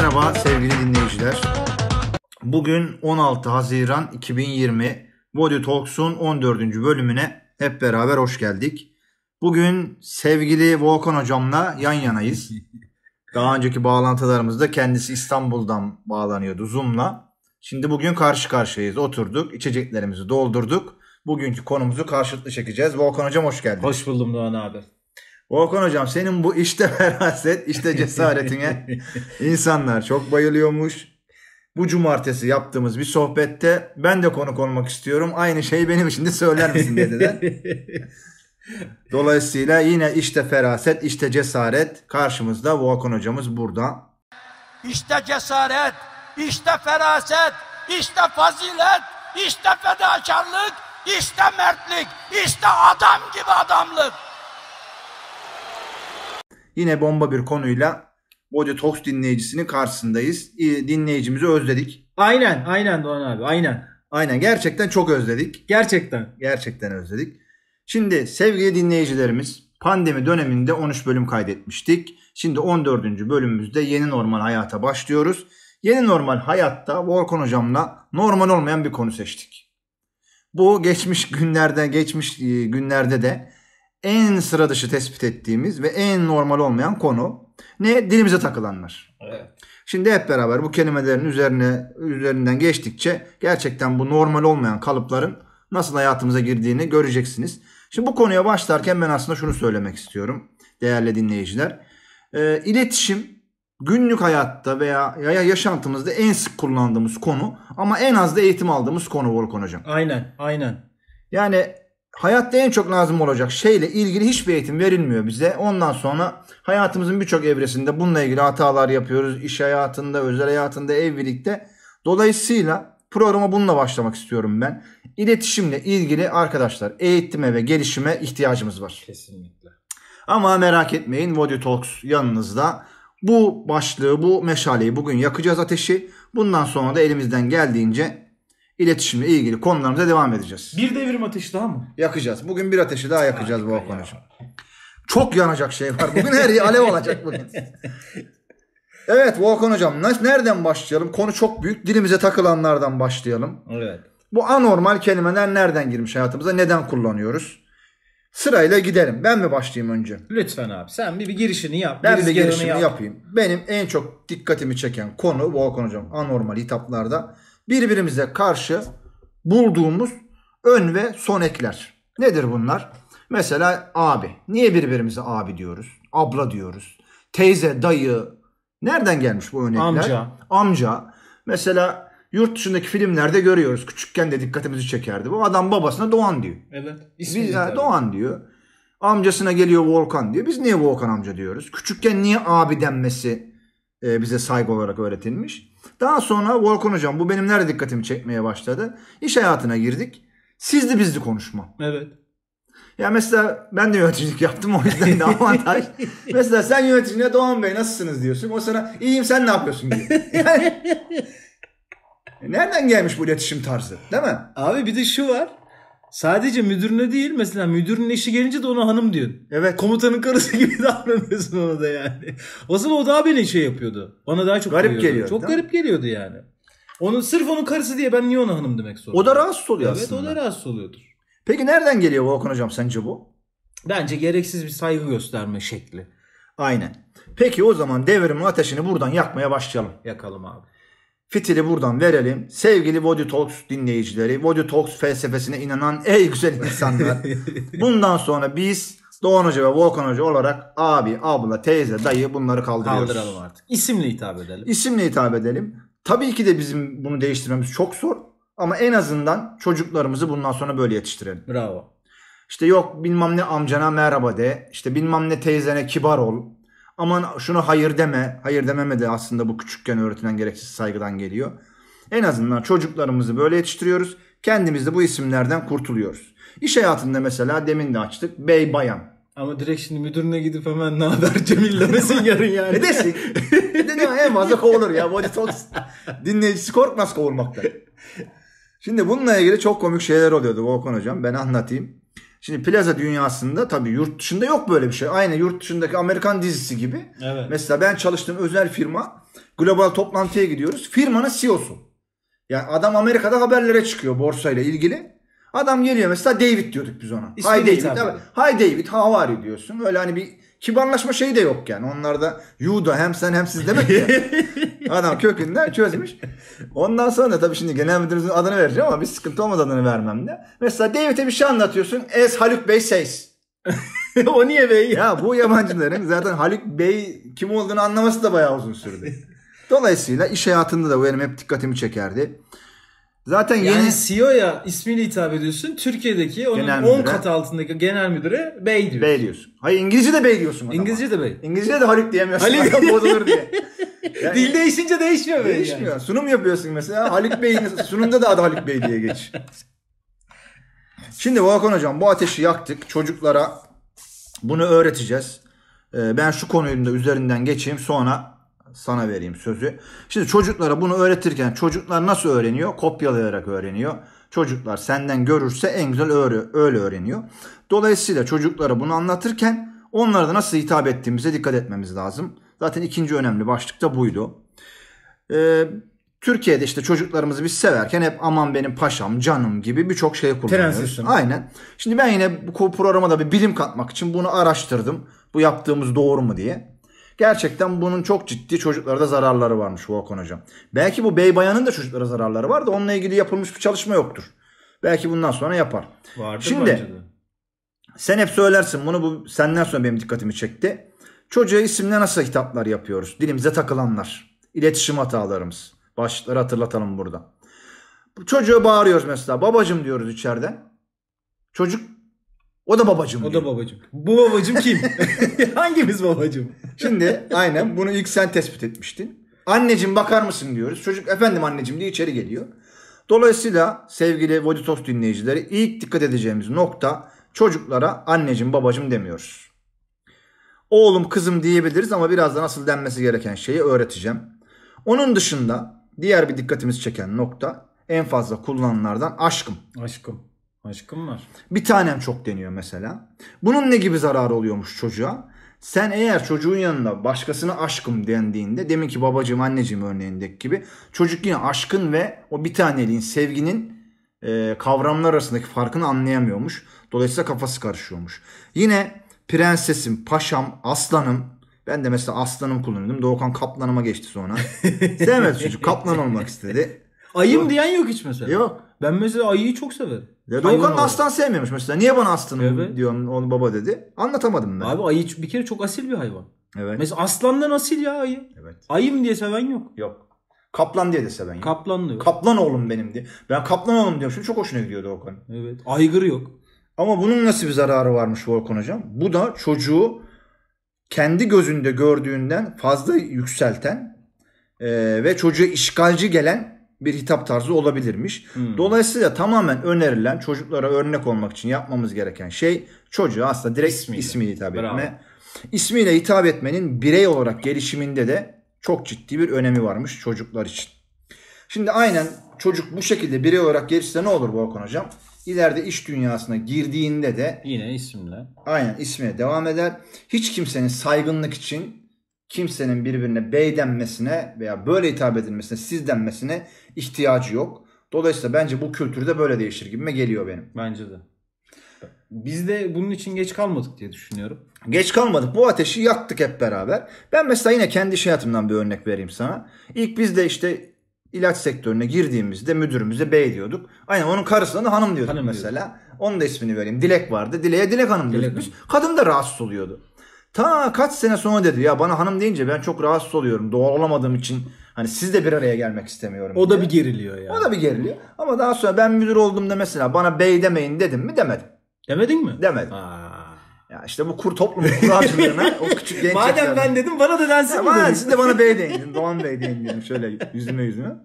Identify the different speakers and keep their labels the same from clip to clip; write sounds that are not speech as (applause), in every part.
Speaker 1: Merhaba sevgili dinleyiciler. Bugün 16 Haziran 2020 Body Talks'un 14. bölümüne hep beraber hoş geldik. Bugün sevgili Volkan hocamla yan yanayız. (laughs) Daha önceki bağlantılarımızda kendisi İstanbul'dan bağlanıyordu Zoom'la. Şimdi bugün karşı karşıyayız. Oturduk, içeceklerimizi doldurduk. Bugünkü konumuzu karşılıklı çekeceğiz. Volkan hocam hoş geldin. Hoş buldum Doğan abi. Volkan hocam senin bu işte (laughs) feraset işte cesaretine insanlar çok bayılıyormuş. Bu cumartesi yaptığımız bir sohbette ben de konuk olmak istiyorum. Aynı şeyi benim için de söyler misin dediler. (laughs) Dolayısıyla yine işte feraset, işte cesaret karşımızda Volkan hocamız burada.
Speaker 2: İşte cesaret, işte feraset, işte fazilet, işte fedakarlık, işte mertlik, işte adam gibi adamlık.
Speaker 1: Yine bomba bir konuyla Body Talks dinleyicisinin karşısındayız. Dinleyicimizi özledik. Aynen, aynen Doğan abi, aynen. Aynen, gerçekten çok özledik. Gerçekten. Gerçekten özledik. Şimdi sevgili dinleyicilerimiz, pandemi döneminde 13 bölüm kaydetmiştik. Şimdi 14. bölümümüzde yeni normal hayata başlıyoruz. Yeni normal hayatta Volkan hocamla normal olmayan bir konu seçtik. Bu geçmiş günlerde, geçmiş e, günlerde de en sıra dışı tespit ettiğimiz ve en normal olmayan konu ne? Dilimize takılanlar. Evet. Şimdi hep beraber bu kelimelerin üzerine üzerinden geçtikçe gerçekten bu normal olmayan kalıpların nasıl hayatımıza girdiğini göreceksiniz. Şimdi bu konuya başlarken ben aslında şunu söylemek istiyorum değerli dinleyiciler. E, iletişim günlük hayatta veya yaşantımızda en sık kullandığımız konu ama en az da eğitim aldığımız konu Volkan Hocam. Aynen aynen. Yani hayatta en çok lazım olacak şeyle ilgili hiçbir eğitim verilmiyor bize. Ondan sonra hayatımızın birçok evresinde bununla ilgili hatalar yapıyoruz. İş hayatında, özel hayatında, evlilikte. Dolayısıyla programa bununla başlamak istiyorum ben. İletişimle ilgili arkadaşlar eğitime ve gelişime ihtiyacımız var. Kesinlikle. Ama merak etmeyin Vody Talks yanınızda. Bu başlığı, bu meşaleyi bugün yakacağız ateşi. Bundan sonra da elimizden geldiğince iletişimle ilgili konularımıza devam edeceğiz. Bir devrim ateşi daha mı? Yakacağız. Bugün bir ateşi daha yakacağız Harika bu konucu. Ya. Çok yanacak şey var. Bugün her yer alev olacak bugün. (laughs) Evet Volkan Hocam nereden başlayalım? Konu çok büyük. Dilimize takılanlardan başlayalım. Evet. Bu anormal kelimeler nereden girmiş hayatımıza? Neden kullanıyoruz? Sırayla gidelim. Ben mi başlayayım önce?
Speaker 2: Lütfen abi. Sen bir, bir girişini yap. Ben bir, bir girişimi yap. yapayım.
Speaker 1: Benim en çok dikkatimi çeken konu Volkan Hocam anormal hitaplarda birbirimize karşı bulduğumuz ön ve son ekler. Nedir bunlar? Mesela abi. Niye birbirimize abi diyoruz? Abla diyoruz. Teyze, dayı. Nereden gelmiş bu örnekler? Amca. Amca. Mesela yurt dışındaki filmlerde görüyoruz. Küçükken de dikkatimizi çekerdi. Bu adam babasına Doğan diyor. Evet. İsmi Biz, yani Doğan diyor. Amcasına geliyor Volkan diyor. Biz niye Volkan amca diyoruz? Küçükken niye abi denmesi e, bize saygı olarak öğretilmiş. Daha sonra Volkan hocam bu benim nerede dikkatimi çekmeye başladı. İş hayatına girdik. Sizli bizli konuşma. Evet. Ya mesela ben de yöneticilik yaptım o yüzden de avantaj. (laughs) mesela sen yöneticine Doğan Bey nasılsınız diyorsun. O sana iyiyim sen ne yapıyorsun diyor. Yani, (laughs) nereden gelmiş bu iletişim tarzı değil mi?
Speaker 2: Abi bir de şu var. Sadece müdürüne değil mesela müdürün eşi gelince de ona hanım diyorsun. Evet. Komutanın karısı (laughs) gibi davranıyorsun ona da yani. O zaman o daha beni şey yapıyordu. Bana daha çok garip koyuyordu. geliyor. Çok garip geliyordu yani. Onun sırf onun karısı diye ben niye ona hanım demek zorunda? O da
Speaker 1: rahatsız oluyor evet, aslında. Evet o da rahatsız oluyordur. Peki nereden geliyor bu okan hocam sence bu? Bence gereksiz bir saygı gösterme şekli. Aynen. Peki o zaman devrimin ateşini buradan yakmaya başlayalım. Yakalım abi. Fitili buradan verelim. Sevgili Body Talks dinleyicileri, Body Talks felsefesine inanan ey güzel insanlar. (laughs) bundan sonra biz Doğan Hoca ve Volkan Hoca olarak abi, abla, teyze, dayı bunları kaldırıyoruz. Kaldıralım artık. İsimle hitap edelim. İsimle hitap edelim. Tabii ki de bizim bunu değiştirmemiz çok zor. Ama en azından çocuklarımızı bundan sonra böyle yetiştirelim. Bravo. İşte yok bilmem ne amcana merhaba de. İşte bilmem ne teyzene kibar ol aman şuna hayır deme. Hayır dememe de aslında bu küçükken öğretilen gereksiz saygıdan geliyor. En azından çocuklarımızı böyle yetiştiriyoruz. Kendimiz de bu isimlerden kurtuluyoruz. İş hayatında mesela demin de açtık. Bey bayan. Ama direkt şimdi müdürüne gidip hemen ne haber Cemil demesin (laughs) yarın yani. E ne desin? ne de en fazla kovulur ya. Body Talks dinleyicisi korkmaz kovulmaktan. Şimdi bununla ilgili çok komik şeyler oluyordu Volkan Hocam. Ben anlatayım. Şimdi plaza dünyasında tabii yurt dışında yok böyle bir şey. Aynı yurt dışındaki Amerikan dizisi gibi. Evet. Mesela ben çalıştığım özel firma global toplantıya gidiyoruz. Firmanın CEO'su. Yani adam Amerika'da haberlere çıkıyor borsayla ilgili. Adam geliyor mesela David diyorduk biz ona. Hi David. Hi David how are you diyorsun. Öyle hani bir Kibarlaşma şeyi de yok yani. Onlarda yuda hem sen hem siz demek ki. (laughs) Adam kökünden çözmüş. Ondan sonra da tabii şimdi genel müdürümüzün adını vereceğim ama bir sıkıntı olmaz adını de Mesela David'e bir şey anlatıyorsun. Es Haluk Bey Seys. (laughs) o niye bey? Ya bu yabancıların zaten Haluk Bey kim olduğunu anlaması da bayağı uzun sürdü. Dolayısıyla iş hayatında da bu benim hep dikkatimi çekerdi. Zaten yani yeni CEO'ya
Speaker 2: ismiyle hitap ediyorsun. Türkiye'deki onun genel 10 müdüre. kat altındaki genel müdüre bey diyorsun. Bey diyorsun.
Speaker 1: Hayır İngilizce de bey diyorsun. İngilizce de bey. İngilizce de Haluk diyemiyorsun. Haluk. Adam bozulur diye. Yani (laughs) Dil değişince değişmiyor bey. Değişmiyor. Yani. Sunum yapıyorsun mesela. Haluk Bey'in sunumda da adı Haluk Bey diye geç. Şimdi Volkan Hocam bu ateşi yaktık. Çocuklara bunu öğreteceğiz. Ee, ben şu konuyu da üzerinden geçeyim. Sonra sana vereyim sözü. Şimdi çocuklara bunu öğretirken çocuklar nasıl öğreniyor? Kopyalayarak öğreniyor. Çocuklar senden görürse en güzel öyle öğreniyor. Dolayısıyla çocuklara bunu anlatırken onlara da nasıl hitap ettiğimize dikkat etmemiz lazım. Zaten ikinci önemli başlık da buydu. Ee, Türkiye'de işte çocuklarımızı biz severken hep aman benim paşam, canım gibi birçok şey kullanıyoruz. Aynen. Şimdi ben yine bu programa da bir bilim katmak için bunu araştırdım. Bu yaptığımız doğru mu diye. Gerçekten bunun çok ciddi çocuklarda zararları varmış Volkan Hocam. Belki bu bey bayanın da çocuklara zararları var da onunla ilgili yapılmış bir çalışma yoktur. Belki bundan sonra yapar.
Speaker 2: Vardır Şimdi bence de.
Speaker 1: sen hep söylersin bunu bu senden sonra benim dikkatimi çekti. Çocuğa isimle nasıl hitaplar yapıyoruz? Dilimize takılanlar. İletişim hatalarımız. Başlıkları hatırlatalım burada. Çocuğa bağırıyoruz mesela. Babacım diyoruz içeriden. Çocuk o da babacım. O diyor. da babacım. Bu babacım kim? (laughs) Hangimiz babacım? Şimdi aynen bunu ilk sen tespit etmiştin. Anneciğim bakar mısın diyoruz. Çocuk efendim anneciğim diye içeri geliyor. Dolayısıyla sevgili Voditos dinleyicileri ilk dikkat edeceğimiz nokta çocuklara anneciğim babacım demiyoruz. Oğlum kızım diyebiliriz ama birazdan asıl denmesi gereken şeyi öğreteceğim. Onun dışında diğer bir dikkatimiz çeken nokta en fazla kullanılanlardan aşkım. Aşkım. Aşkım var. Bir tanem çok deniyor mesela. Bunun ne gibi zararı oluyormuş çocuğa? Sen eğer çocuğun yanında başkasına aşkım dendiğinde demin ki babacığım anneciğim örneğindeki gibi çocuk yine aşkın ve o bir taneliğin sevginin e, kavramlar arasındaki farkını anlayamıyormuş. Dolayısıyla kafası karışıyormuş. Yine prensesim, paşam, aslanım ben de mesela aslanım kullanıyordum. Doğukan kaplanıma geçti sonra. (laughs) Sevmedi çocuk kaplan olmak istedi. Ayım diyen yok hiç mesela. Yok. Ben mesela ayıyı çok severim. Ya Doğukan aslan sevmiyormuş mesela. Niye bana aslanım evet. diyorsun onu baba dedi. Anlatamadım
Speaker 2: ben. Abi ayı bir kere çok asil bir hayvan. Evet. Mesela aslandan asil ya ayı. Evet. Ayım diye seven
Speaker 1: yok. Yok. Kaplan diye de seven yok. Kaplan diyor. Kaplan oğlum benim diye. Ben kaplan oğlum diyorum. Şimdi çok hoşuna gidiyor Doğukan. Evet. Aygır yok. Ama bunun nasıl bir zararı varmış Volkan hocam? Bu da çocuğu kendi gözünde gördüğünden fazla yükselten e, ve çocuğa işgalci gelen bir hitap tarzı olabilirmiş. Hmm. Dolayısıyla tamamen önerilen çocuklara örnek olmak için yapmamız gereken şey çocuğa aslında direkt ismiyle, ismiyle hitap etme. İsmiyle hitap etmenin birey olarak gelişiminde de çok ciddi bir önemi varmış çocuklar için. Şimdi aynen çocuk bu şekilde birey olarak gelişse ne olur Volkan Hocam? İleride iş dünyasına girdiğinde de
Speaker 2: yine isimle.
Speaker 1: Aynen ismine devam eder. Hiç kimsenin saygınlık için kimsenin birbirine bey denmesine veya böyle hitap edilmesine, siz denmesine ihtiyacı yok. Dolayısıyla bence bu kültürü de böyle değişir gibime geliyor benim. Bence de. Biz de bunun için geç kalmadık diye düşünüyorum. Geç kalmadık. Bu ateşi yaktık hep beraber. Ben mesela yine kendi iş şey hayatımdan bir örnek vereyim sana. İlk biz de işte ilaç sektörüne girdiğimizde müdürümüze bey diyorduk. Aynen onun karısına da hanım diyorduk hanım mesela. Diyordu. Onun da ismini vereyim. Dilek vardı. Dileğe Dilek Hanım diyorduk Dilek biz. Hanım. Kadın da rahatsız oluyordu. Ta kaç sene sonra dedi ya bana hanım deyince ben çok rahatsız oluyorum doğal olamadığım için. Hani siz de bir araya gelmek istemiyorum. O diye. da bir geriliyor yani. O da bir geriliyor. Ama daha sonra ben müdür oldum da mesela bana bey demeyin dedim mi demedim. Demedin mi? Demedim. Ha. Ya işte bu kur toplumu kur o küçük genç Madem ben dedim bana da densin mi dedin? Siz de bana bey deyin. Doğan bey deyin dedim şöyle yüzüme yüzüme.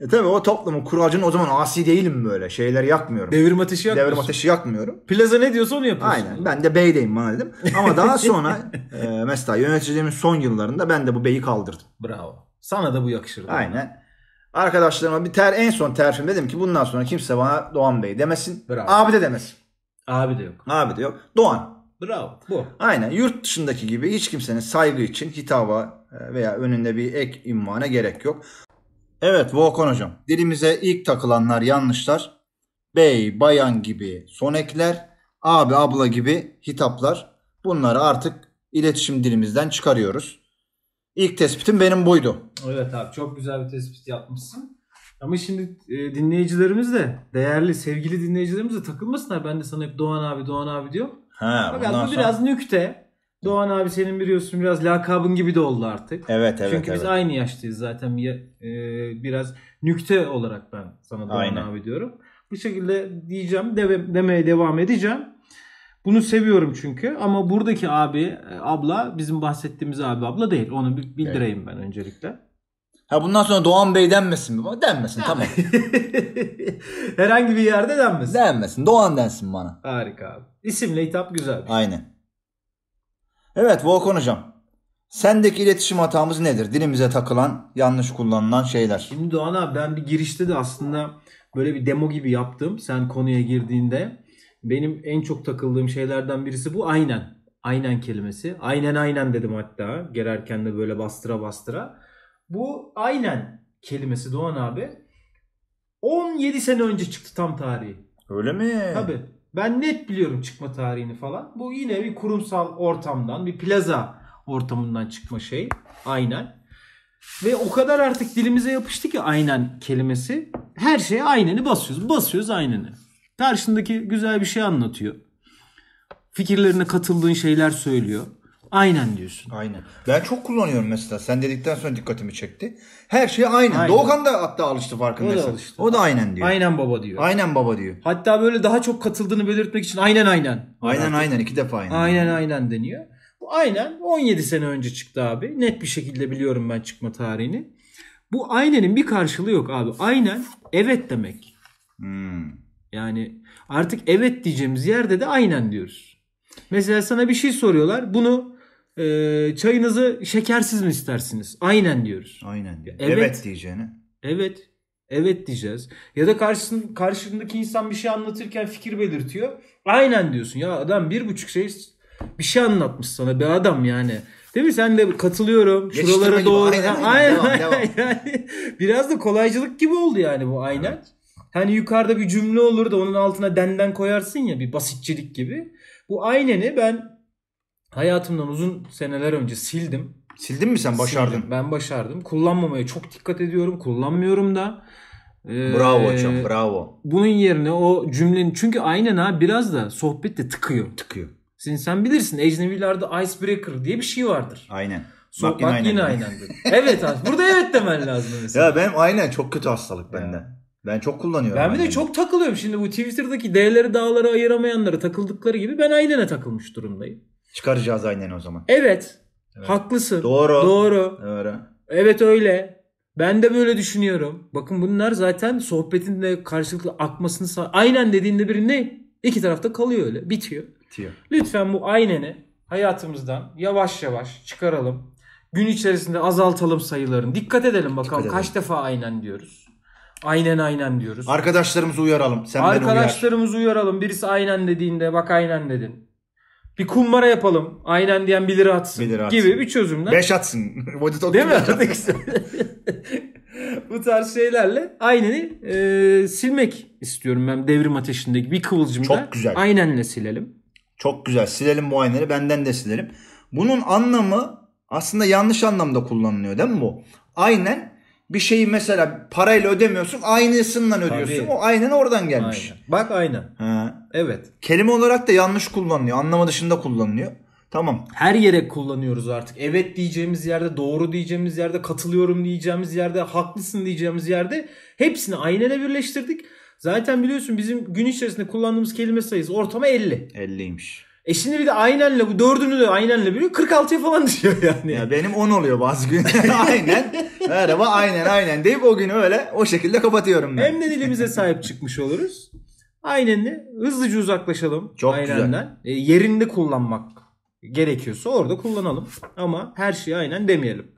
Speaker 1: E tabi o toplumun kur o zaman asi değilim böyle şeyler yakmıyorum. Devrim ateşi yakmıyorsun. Devrim ateşi yakmıyorum. Plaza ne diyorsa onu yapıyorsun. Aynen ben de bey deyin bana dedim. Ama daha sonra e, mesela yöneticiliğimin son yıllarında ben de bu beyi kaldırdım. Bravo. Sana da bu yakışır. Aynen. Bana. Arkadaşlarıma bir ter en son terfim dedim ki bundan sonra kimse bana Doğan Bey demesin. Bravo. Abi de demesin. Abi de yok. Abi de yok. Doğan. Bravo. Bu. Aynen yurt dışındaki gibi hiç kimsenin saygı için hitaba e, veya önünde bir ek immana gerek yok. Evet Volkan hocam dilimize ilk takılanlar yanlışlar. Bey, bayan gibi son ekler, abi abla gibi hitaplar. Bunları artık iletişim dilimizden çıkarıyoruz. İlk tespitim benim buydu.
Speaker 2: Evet abi çok güzel bir tespit yapmışsın. Ama şimdi e, dinleyicilerimiz de değerli sevgili dinleyicilerimiz de takılmasınlar. Ben de sana hep Doğan abi Doğan abi diyor. Ha, bu aslında sonra... biraz nükte. Doğan abi senin biliyorsun biraz lakabın gibi de oldu artık. Evet evet. Çünkü evet. biz aynı yaştayız zaten. E, biraz nükte olarak ben sana Doğan Aynen. abi diyorum. Bu şekilde diyeceğim, deve, demeye devam edeceğim. Bunu seviyorum çünkü ama buradaki abi, e, abla bizim bahsettiğimiz abi abla değil. Onu bildireyim evet. ben öncelikle.
Speaker 1: Ha bundan sonra Doğan Bey denmesin mi? Denmesin tamam. (laughs) Herhangi bir yerde denmesin. Denmesin. Doğan densin bana. Harika abi. İsimle hitap güzel. Aynen. Evet Volkan Hocam. Sendeki iletişim hatamız nedir? Dilimize takılan, yanlış kullanılan şeyler. Şimdi Doğan abi ben bir girişte de aslında böyle bir demo gibi yaptım.
Speaker 2: Sen konuya girdiğinde benim en çok takıldığım şeylerden birisi bu aynen. Aynen kelimesi. Aynen aynen dedim hatta. Gererken de böyle bastıra bastıra. Bu aynen kelimesi Doğan abi 17 sene önce çıktı tam tarihi. Öyle mi? Tabi. Ben net biliyorum çıkma tarihini falan. Bu yine bir kurumsal ortamdan, bir plaza ortamından çıkma şey. Aynen. Ve o kadar artık dilimize yapıştı ki aynen kelimesi. Her şeye ayneni basıyoruz. Basıyoruz ayneni. Karşındaki güzel bir şey anlatıyor. Fikirlerine katıldığın şeyler
Speaker 1: söylüyor. Aynen diyorsun. Aynen. Ben çok kullanıyorum mesela. Sen dedikten sonra dikkatimi çekti. Her şey aynen. aynen. Doğukan da hatta alıştı farkındaysan. O da, alıştı. o da aynen diyor.
Speaker 2: Aynen baba diyor. Aynen baba diyor. Hatta böyle daha çok katıldığını belirtmek için aynen aynen. Aynen artık. aynen. iki defa aynen. Aynen aynen deniyor. Bu Aynen 17 sene önce çıktı abi. Net bir şekilde biliyorum ben çıkma tarihini. Bu aynenin bir karşılığı yok abi. Aynen evet demek. Hmm. Yani artık evet diyeceğimiz yerde de aynen diyoruz. Mesela sana bir şey soruyorlar. Bunu e, çayınızı şekersiz mi istersiniz? Aynen diyoruz. Aynen diyor. Evet, evet diyeceğine. Evet. Evet diyeceğiz. Ya da karşısın, karşındaki insan bir şey anlatırken fikir belirtiyor. Aynen diyorsun. Ya adam bir buçuk şey bir şey anlatmış sana bir adam yani. Değil mi? Sen de katılıyorum. Geçiştirme Şuralara gibi. doğru. Aynen, aynen. aynen, devam, Devam. Yani, (laughs) biraz da kolaycılık gibi oldu yani bu aynen. Evet. Hani yukarıda bir cümle olur da onun altına denden koyarsın ya bir basitçilik gibi. Bu ayneni ben hayatımdan uzun seneler önce sildim. Sildin mi sen? Başardın. Sildim. Ben başardım. Kullanmamaya çok dikkat ediyorum. Kullanmıyorum da. Ee, bravo hocam bravo. Bunun yerine o cümlenin çünkü aynen ha biraz da sohbet de tıkıyor. Tıkıyor. Sen, sen bilirsin ecnevilerde icebreaker diye bir şey vardır. Aynen. So, bak, bak yine aynen. Evet evet burada evet demen
Speaker 1: lazım mesela. Ya benim aynen çok kötü hastalık bende. Ben çok kullanıyorum. Ben bir de
Speaker 2: çok takılıyorum. Şimdi bu Twitter'daki D'leri dağlara ayıramayanları takıldıkları gibi ben ailene takılmış durumdayım.
Speaker 1: Çıkaracağız aynen o zaman.
Speaker 2: Evet. evet. Haklısın. Doğru. Doğru. Doğru. Evet öyle. Ben de böyle düşünüyorum. Bakın bunlar zaten sohbetin de karşılıklı akmasını sağ... Aynen dediğinde biri ne? İki tarafta kalıyor öyle. Bitiyor. Bitiyor. Lütfen bu ayneni hayatımızdan yavaş yavaş çıkaralım. Gün içerisinde azaltalım sayılarını. Dikkat edelim bakalım Dikkat edelim. kaç defa aynen diyoruz. Aynen aynen diyoruz. Arkadaşlarımızı
Speaker 1: uyaralım. Sen Arkadaşlarımızı
Speaker 2: uyar. uyaralım. Birisi aynen dediğinde bak aynen dedin bir kumbara yapalım. Aynen diyen 1 lira atsın, 1 lira atsın. gibi bir çözümle. 5 atsın.
Speaker 1: (laughs) Değil mi? (laughs)
Speaker 2: bu tarz şeylerle ayneni e, silmek istiyorum ben
Speaker 1: devrim ateşindeki bir kıvılcımda. Çok güzel. Aynenle silelim. Çok güzel. Silelim bu ayneni. Benden de silelim. Bunun anlamı aslında yanlış anlamda kullanılıyor değil mi bu? Aynen bir şeyi mesela parayla ödemiyorsun aynısından ödüyorsun. Tabii. O aynen oradan gelmiş. Aynen. Bak aynen. Ha. Evet. Kelime olarak da yanlış kullanılıyor. Anlama dışında kullanılıyor.
Speaker 2: Tamam. Her yere kullanıyoruz artık. Evet diyeceğimiz yerde, doğru diyeceğimiz yerde, katılıyorum diyeceğimiz yerde, haklısın diyeceğimiz yerde hepsini aynı ele birleştirdik. Zaten biliyorsun bizim gün içerisinde kullandığımız kelime sayısı ortama 50. 50'ymiş. E şimdi bir de aynenle bu dördünü
Speaker 1: de aynenle biliyor 46'ya falan (laughs) düşüyor yani. Ya benim 10 oluyor bazı gün. (laughs) aynen. Merhaba aynen aynen deyip o günü öyle o şekilde kapatıyorum ben. Hem de dilimize sahip çıkmış oluruz.
Speaker 2: Aynen hızlıca uzaklaşalım. Çok aynenden. güzel. E, yerinde kullanmak gerekiyorsa orada kullanalım. Ama her şeyi aynen demeyelim.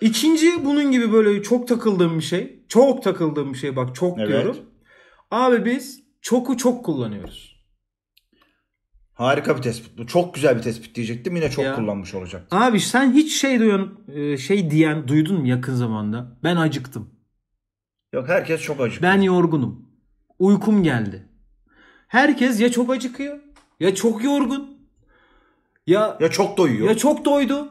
Speaker 2: İkinci bunun gibi böyle çok takıldığım bir şey. Çok takıldığım bir şey bak çok evet. diyorum. Abi
Speaker 1: biz çoku çok kullanıyoruz. Harika bir tespit. Bu çok güzel bir tespit diyecektim. Yine çok ya. kullanmış olacak.
Speaker 2: Abi sen hiç şey duyan e, şey diyen duydun mu yakın zamanda? Ben acıktım. Yok herkes çok acıktı. Ben yorgunum. Uykum geldi. Herkes ya çok acıkıyor ya çok yorgun ya ya çok doyuyor. Ya çok doydu.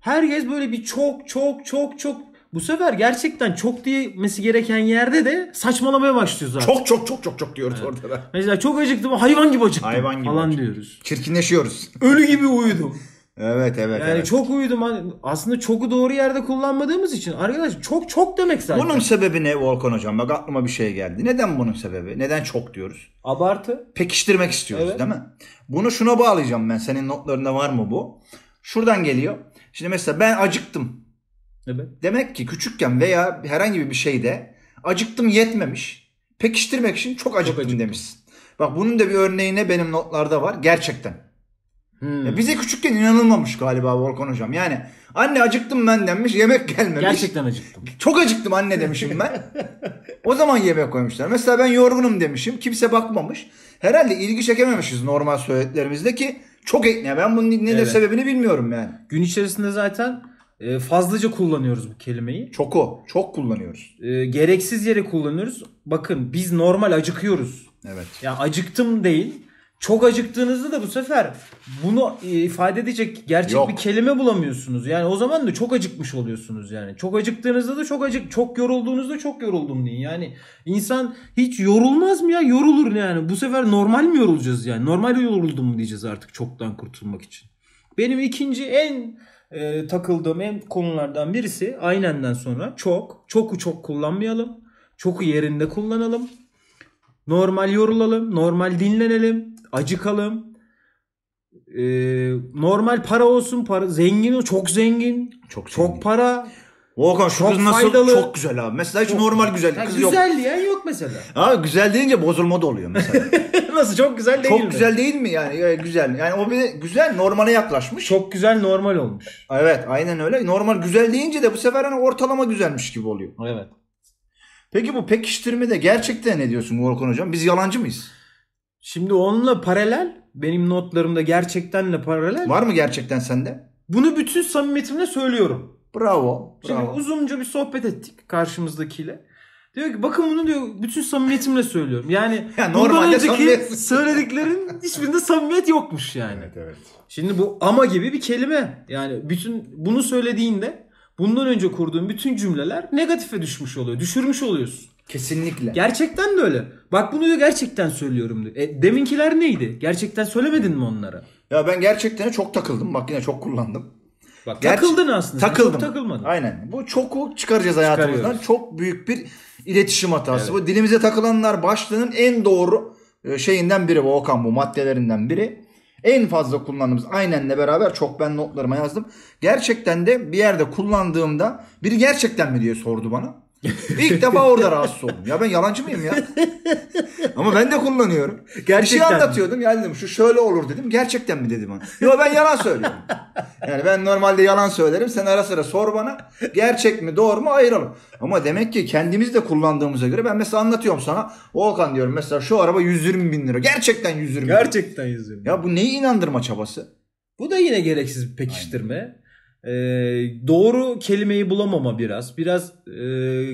Speaker 2: Herkes böyle bir çok çok çok çok bu sefer gerçekten çok diyemesi gereken yerde de saçmalamaya başlıyoruz zaten. Çok çok çok çok çok diyoruz evet. orada da. Mesela çok acıktım hayvan gibi acıktım hayvan gibi falan acıktım. diyoruz. Çirkinleşiyoruz.
Speaker 1: Ölü gibi uyudum. Evet evet. Yani evet. çok uyudum. Hani aslında çoku doğru yerde kullanmadığımız için. Arkadaş çok çok demek zaten. Bunun sebebi ne Volkan hocam? Bak aklıma bir şey geldi. Neden bunun sebebi? Neden çok diyoruz? Abartı. Pekiştirmek istiyoruz evet. değil mi? Bunu şuna bağlayacağım ben. Senin notlarında var mı bu? Şuradan geliyor. Şimdi mesela ben acıktım. Evet. Demek ki küçükken veya herhangi bir şeyde acıktım yetmemiş. Pekiştirmek için çok acıktım, çok acıktım. demişsin. Bak bunun da bir örneğine benim notlarda var. Gerçekten. Hmm. Ya bize küçükken inanılmamış galiba Volkan hocam. Yani anne acıktım ben demiş yemek gelmemiş. Gerçekten acıktım. Çok acıktım anne demişim ben. o zaman yemek koymuşlar. Mesela ben yorgunum demişim. Kimse bakmamış. Herhalde ilgi çekememişiz normal söylediklerimizde ki çok etne. Ben bunun ne evet. sebebini bilmiyorum yani. Gün içerisinde zaten e, fazlaca kullanıyoruz bu
Speaker 2: kelimeyi. Çok o. Çok kullanıyoruz. E, gereksiz yere kullanıyoruz. Bakın biz normal acıkıyoruz. Evet. Ya yani acıktım değil çok acıktığınızda da bu sefer bunu e, ifade edecek gerçek Yok. bir kelime bulamıyorsunuz. Yani o zaman da çok acıkmış oluyorsunuz yani. Çok acıktığınızda da çok acık, çok yorulduğunuzda çok yoruldum deyin. Yani insan hiç yorulmaz mı ya? Yorulur yani. Bu sefer normal mi yorulacağız yani? Normal yoruldum mu diyeceğiz artık çoktan kurtulmak için. Benim ikinci en e, takıldığım en konulardan birisi aynenden sonra çok. Çoku çok kullanmayalım. Çoku yerinde kullanalım. Normal yorulalım, normal dinlenelim, acıkalım. E, ee, normal para olsun, para zengin o çok zengin. Çok zengin. para.
Speaker 1: Volkan şu çok kız nasıl faydalı. çok güzel abi. Mesela hiç çok, normal güzellik kız güzel yok.
Speaker 2: Güzel ya yok mesela.
Speaker 1: Ha güzel deyince bozulma da oluyor mesela. (laughs) nasıl çok güzel değil çok mi? Çok güzel değil mi yani? yani güzel. Yani o bir güzel normale yaklaşmış. Çok güzel normal olmuş. Evet aynen öyle. Normal güzel deyince de bu sefer hani ortalama güzelmiş gibi oluyor. Evet. Peki bu pekiştirme de gerçekten ne diyorsun Volkan hocam? Biz yalancı mıyız? Şimdi onunla paralel benim notlarımda gerçektenle
Speaker 2: paralel. Var mı gerçekten sende? Bunu bütün samimiyetimle söylüyorum. Bravo. Şimdi uzunca bir sohbet ettik karşımızdakiyle. Diyor ki bakın bunu diyor bütün samimiyetimle söylüyorum. Yani (laughs) ya bundan önceki söylediklerin (laughs) hiçbirinde samimiyet yokmuş yani. Evet evet. Şimdi bu ama gibi bir kelime. Yani bütün bunu söylediğinde bundan önce kurduğun bütün cümleler negatife düşmüş oluyor. Düşürmüş oluyorsun. Kesinlikle. Gerçekten de öyle. Bak bunu da gerçekten söylüyorum. E, deminkiler neydi? Gerçekten söylemedin mi onlara? Ya ben gerçekten
Speaker 1: çok takıldım. Bak yine çok kullandım.
Speaker 2: Bak Gerçi, takıldın
Speaker 1: aslında. Takıldım. Çok takılmadın. Aynen. Bu çok çıkaracağız hayatımızdan. Çok büyük bir iletişim hatası. Evet. Bu dilimize takılanlar başlığının en doğru e, şeyinden biri bu Okan bu maddelerinden biri. En fazla kullandığımız aynenle beraber çok ben notlarıma yazdım. Gerçekten de bir yerde kullandığımda biri gerçekten mi diye sordu bana. İlk defa orada rahatsız oldum. Ya ben yalancı mıyım ya? Ama ben de kullanıyorum. Gerçekten bir şey anlatıyordum. Mi? dedim şu şöyle olur dedim. Gerçekten mi dedim bana. Yo ben yalan söylüyorum. Yani ben normalde yalan söylerim. Sen ara sıra sor bana. Gerçek mi doğru mu ayıralım. Ama demek ki kendimiz de kullandığımıza göre ben mesela anlatıyorum sana. Volkan diyorum mesela şu araba 120 bin lira. Gerçekten 120 bin lira. Gerçekten 120 bin Ya bu neyi inandırma çabası? Bu da yine gereksiz bir pekiştirme. Aynen. E, doğru kelimeyi bulamama
Speaker 2: biraz. Biraz e,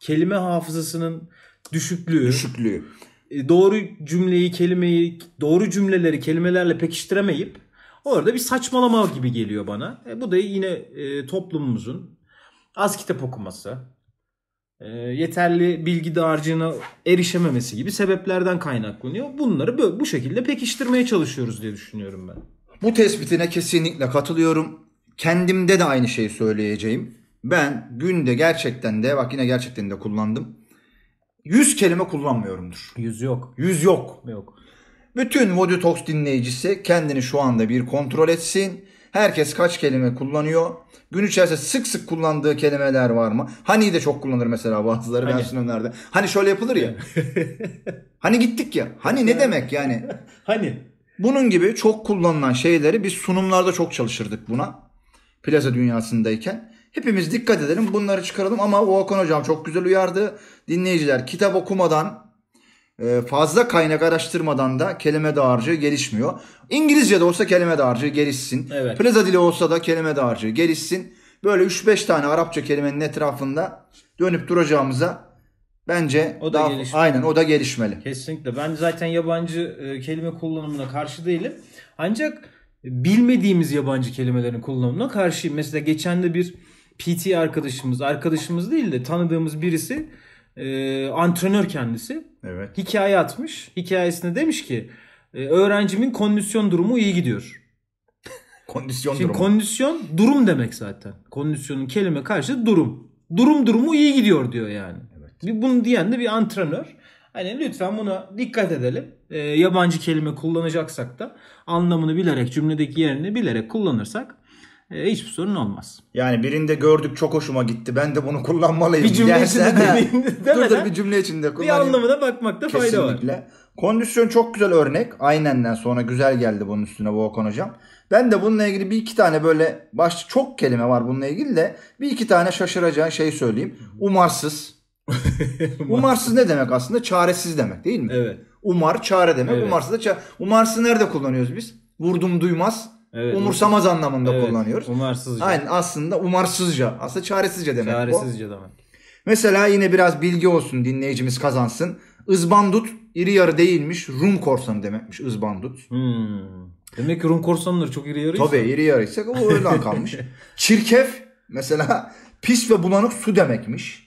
Speaker 2: kelime hafızasının düşüklüğü. Düşüklüğü. E, doğru cümleyi, kelimeyi, doğru cümleleri kelimelerle pekiştiremeyip orada bir saçmalama gibi geliyor bana. E, bu da yine e, toplumumuzun az kitap okuması, e, yeterli bilgi dağarcığına erişememesi gibi
Speaker 1: sebeplerden kaynaklanıyor. Bunları böyle, bu şekilde pekiştirmeye çalışıyoruz diye düşünüyorum ben. Bu tespitine kesinlikle katılıyorum. Kendimde de aynı şeyi söyleyeceğim. Ben günde gerçekten de bak yine gerçekten de kullandım. 100 kelime kullanmıyorumdur. Yüz yok. 100 yok. Yok. Bütün Vody Talks dinleyicisi kendini şu anda bir kontrol etsin. Herkes kaç kelime kullanıyor? Gün içerisinde sık sık kullandığı kelimeler var mı? Hani de çok kullanır mesela bazıları hani? Bensin Öner'de. Hani şöyle yapılır ya. (laughs) hani gittik ya. Hani ne demek yani? hani. Bunun gibi çok kullanılan şeyleri biz sunumlarda çok çalışırdık buna plaza dünyasındayken. Hepimiz dikkat edelim bunları çıkaralım ama Volkan hocam çok güzel uyardı. Dinleyiciler kitap okumadan e, fazla kaynak araştırmadan da kelime dağarcığı gelişmiyor. İngilizce de olsa kelime dağarcığı gelişsin. Evet. Plaza dili olsa da kelime dağarcığı gelişsin. Böyle 3-5 tane Arapça kelimenin etrafında dönüp duracağımıza Bence o da daha, gelişmeli. aynen o da gelişmeli. Kesinlikle. Ben zaten yabancı e, kelime kullanımına karşı değilim. Ancak
Speaker 2: bilmediğimiz yabancı kelimelerin kullanımına karşı mesela geçen de bir PT arkadaşımız, arkadaşımız değil de tanıdığımız birisi e, antrenör kendisi. Evet. Hikaye atmış. Hikayesinde demiş ki e, öğrencimin kondisyon durumu iyi gidiyor. kondisyon Şimdi durumu. kondisyon durum demek zaten. Kondisyonun kelime karşı durum. Durum durumu iyi gidiyor diyor yani. Evet. Bunu diyen de bir antrenör. Hani lütfen buna dikkat edelim. E, yabancı kelime kullanacaksak da anlamını bilerek cümledeki yerini bilerek kullanırsak e, hiçbir sorun olmaz.
Speaker 1: Yani birinde gördük
Speaker 2: çok hoşuma gitti.
Speaker 1: Ben de bunu kullanmalıyım. Bir cümle dersen, içinde demeyeyim. (laughs) dur dur bir cümle içinde kullanayım. Bir anlamına bakmakta Kesinlikle. fayda var. Kesinlikle. Kondisyon çok güzel örnek. Aynenden sonra güzel geldi bunun üstüne Volkan hocam. Ben de bununla ilgili bir iki tane böyle başta çok kelime var bununla ilgili de bir iki tane şaşıracağın şey söyleyeyim. Umarsız umarsız ne demek aslında? Çaresiz demek değil mi? Evet. Umar çare demek. Evet. Umarsız da çare. Umarsız nerede kullanıyoruz biz? Vurdum duymaz. Evet, umursamaz evet. anlamında evet, kullanıyoruz. Umarsızca. Aynen aslında umarsızca. Aslında çaresizce demek Çaresizce bu. demek. Mesela yine biraz bilgi olsun dinleyicimiz kazansın. Izbandut iri yarı değilmiş Rum korsanı demekmiş Izbandut. Hmm. Demek ki Rum korsanları çok iri yarıysa. Tabii iri yarıysa o öyle kalmış. (laughs) Çirkef mesela pis ve bulanık su demekmiş.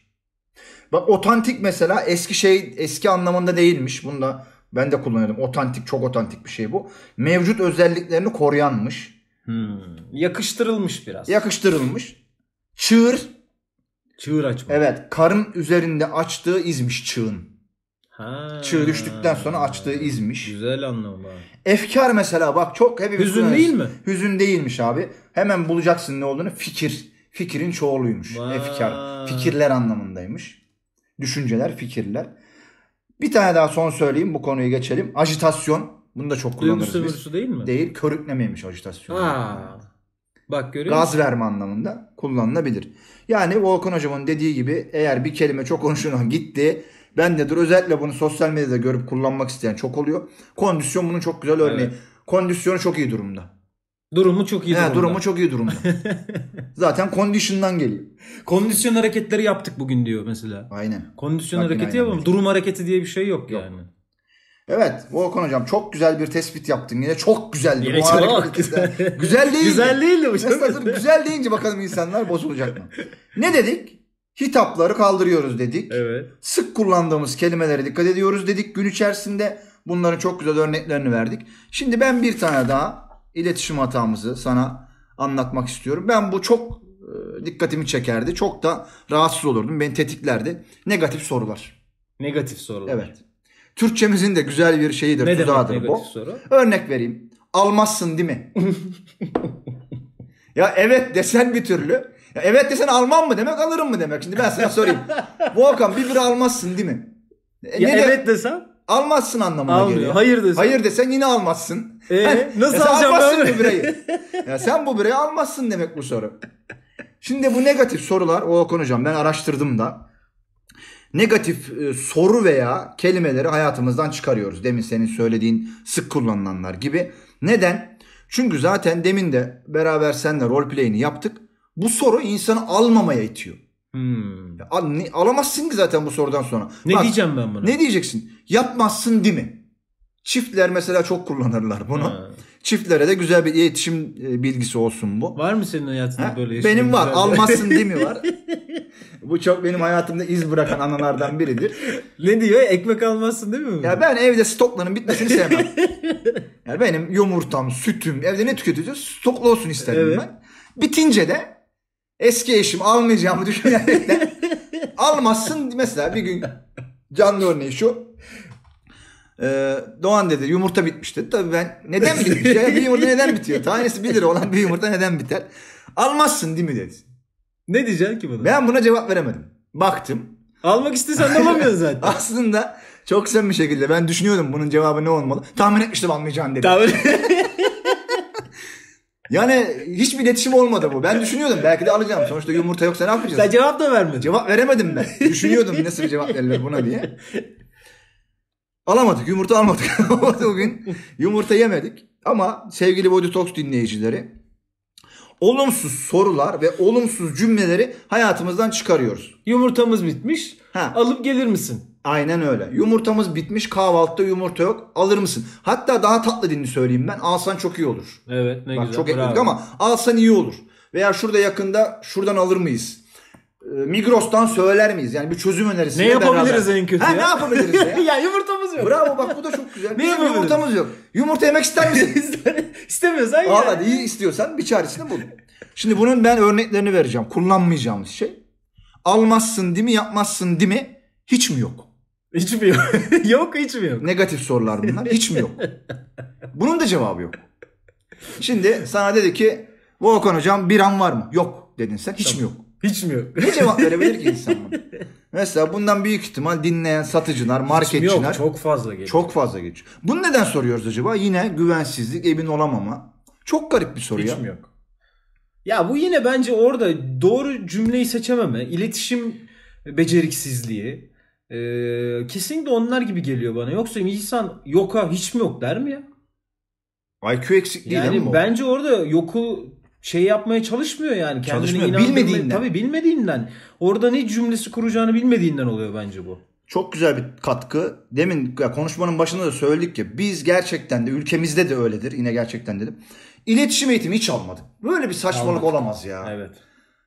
Speaker 1: Bak otantik mesela eski şey eski anlamında değilmiş. Bunu da ben de kullanıyordum. Otantik çok otantik bir şey bu. Mevcut özelliklerini koruyanmış. Hmm. Yakıştırılmış biraz. Yakıştırılmış. Çığır. Çığır açma. Evet. Karın üzerinde açtığı izmiş çığın. Ha. Çığ düştükten sonra açtığı izmiş. Güzel anlamı. Efkar mesela bak çok hepimiz Hüzün kullanırız. değil mi? Hüzün değilmiş abi. Hemen bulacaksın ne olduğunu. Fikir. Fikirin çoğuluymuş. Vay. Efkar. Fikirler anlamındaymış düşünceler, fikirler. Bir tane daha son söyleyeyim bu konuyu geçelim. Ajitasyon. Bunu da çok kullanırız Duygu sömürüsü biz. değil mi? Değil. Körüklemeymiş ajitasyon. Ha. Bak görüyor Gaz verme anlamında kullanılabilir. Yani Volkan hocamın dediği gibi eğer bir kelime çok hoşuna gitti ben de dur özellikle bunu sosyal medyada görüp kullanmak isteyen çok oluyor. Kondisyon bunun çok güzel örneği. Evet. Kondisyonu çok iyi durumda.
Speaker 2: Durumu çok iyi He, Durumu
Speaker 1: çok iyi durumda. (laughs) Zaten condition'dan geliyor. Kondisyon hareketleri yaptık bugün diyor mesela. Aynen. Kondisyon Bak hareketi yapalım. Durum hareketi diye bir şey yok, yok. yani. Evet Volkan hocam çok güzel bir tespit yaptın yine çok güzeldi. Yine çok. güzel (laughs) değil. güzel değil mi? güzel deyince bakalım insanlar bozulacak mı? Ne dedik? Hitapları kaldırıyoruz dedik. Evet. Sık kullandığımız kelimelere dikkat ediyoruz dedik gün içerisinde. Bunların çok güzel örneklerini verdik. Şimdi ben bir tane daha iletişim hatamızı sana anlatmak istiyorum. Ben bu çok e, dikkatimi çekerdi. Çok da rahatsız olurdum. Beni tetiklerdi. Negatif sorular. Negatif sorular. Evet. Türkçemizin de güzel bir şeyidir. Ne tuzağıdır demek bu. soru? Örnek vereyim. Almazsın değil mi? (laughs) ya evet desen bir türlü. Ya evet desen almam mı demek alırım mı demek. Şimdi ben sana sorayım. (laughs) Volkan bir bira almazsın değil mi? E, ya ne evet de, desem? Almazsın anlamına Almıyor. geliyor. Hayır desen. Hayır desen yine almazsın. Ee, nasıl ya e alacağım almazsın ben? bu bireyi. ya sen bu bireyi almazsın demek bu soru. Şimdi bu negatif sorular o konuşacağım ben araştırdım da. Negatif e, soru veya kelimeleri hayatımızdan çıkarıyoruz. Demin senin söylediğin sık kullanılanlar gibi. Neden? Çünkü zaten demin de beraber senle rol play'ini yaptık. Bu soru insanı almamaya itiyor. Hmm. Ya, alamazsın ki zaten bu sorudan sonra. Ne Bak, diyeceğim ben buna? Ne diyeceksin? Yapmazsın değil mi? Çiftler mesela çok kullanırlar bunu. Ha. Çiftlere de güzel bir iletişim e, bilgisi olsun bu. Var mı senin hayatında ha? böyle? Benim var. Almazsın değil mi (laughs) var? bu çok benim hayatımda iz bırakan analardan biridir. ne diyor? Ekmek almazsın değil mi? Ya ben evde stokların bitmesini sevmem. (laughs) yani benim yumurtam, sütüm, evde ne tüketeceğiz? Stoklu olsun isterim evet. ben. Bitince de eski eşim almayacağımı düşünerekten (laughs) almazsın mesela bir gün canlı örneği şu ee, Doğan dedi yumurta bitmişti. Tabii ben neden bitmiş ya? Bir yumurta neden bitiyor? Tanesi 1 lira olan bir yumurta neden biter? Almazsın değil mi dedi. Ne diyeceksin ki buna? Ben buna cevap veremedim. Baktım. Almak istesen de alamıyorsun (laughs) zaten. Aslında çok sen bir şekilde ben düşünüyordum bunun cevabı ne olmalı. Tahmin etmiştim almayacağını dedi. Tahmin (laughs) Yani hiçbir iletişim olmadı bu. Ben düşünüyordum belki de alacağım. Sonuçta yumurta yoksa ne yapacağız? Sen cevap da vermedin. Cevap veremedim ben. Düşünüyordum nasıl bir cevap verilir buna diye. Alamadık. Yumurta almadık. Bugün (laughs) yumurta yemedik. Ama sevgili Body Talks dinleyicileri olumsuz sorular ve olumsuz cümleleri hayatımızdan çıkarıyoruz. Yumurtamız bitmiş. Ha. Alıp gelir misin? Aynen öyle. Yumurtamız bitmiş kahvaltıda yumurta yok. Alır mısın? Hatta daha tatlı dilini söyleyeyim ben. Alsan çok iyi olur.
Speaker 2: Evet ne Bak, güzel. Çok ekledik ama
Speaker 1: alsan iyi olur. Veya şurada yakında şuradan alır mıyız? Ee, Migros'tan söyler miyiz? Yani bir çözüm önerisi. Ne yapabiliriz beraber. en kötü ha, Ne yapabiliriz ya? (laughs) ya yumurtamız yok. Bravo bak bu da çok güzel. (laughs) ne Bizim yumurtamız yok. Yumurta yemek ister misin? (laughs) İstemiyorsan ye. Valla iyi istiyorsan bir çaresini bul. Şimdi bunun ben örneklerini vereceğim. Kullanmayacağımız şey. Almazsın değil mi yapmazsın değil mi? Hiç mi yok? Hiç mi yok? (laughs) yok hiç mi yok? Negatif sorular bunlar. Hiç mi yok? Bunun da cevabı yok. Şimdi sana dedi ki Volkan hocam bir an var mı? Yok dedin sen. Hiç tamam. mi yok? Hiç mi yok? Ne cevap (laughs) verebilir ki insan Mesela bundan büyük ihtimal dinleyen satıcılar, marketçiler. Hiç yok, çok fazla geçiyor. Çok fazla geçiyor. Bunu neden soruyoruz acaba? Yine güvensizlik, emin olamama. Çok garip bir soru Hiç ya. mi yok? Ya bu yine bence orada doğru cümleyi seçememe,
Speaker 2: iletişim beceriksizliği, ee, kesinlikle onlar gibi geliyor bana. Yoksa insan ha hiç mi yok der mi ya? IQ eksikliği yani değil mi bence orada yoku şey yapmaya çalışmıyor yani. çalışmıyor. Bilmediğinden. Tabii bilmediğinden.
Speaker 1: Orada ne cümlesi kuracağını bilmediğinden oluyor bence bu. Çok güzel bir katkı. Demin ya konuşmanın başında da söyledik ki biz gerçekten de ülkemizde de öyledir. Yine gerçekten dedim. İletişim eğitimi hiç almadık. Böyle bir saçmalık Almadık. olamaz ya. Evet.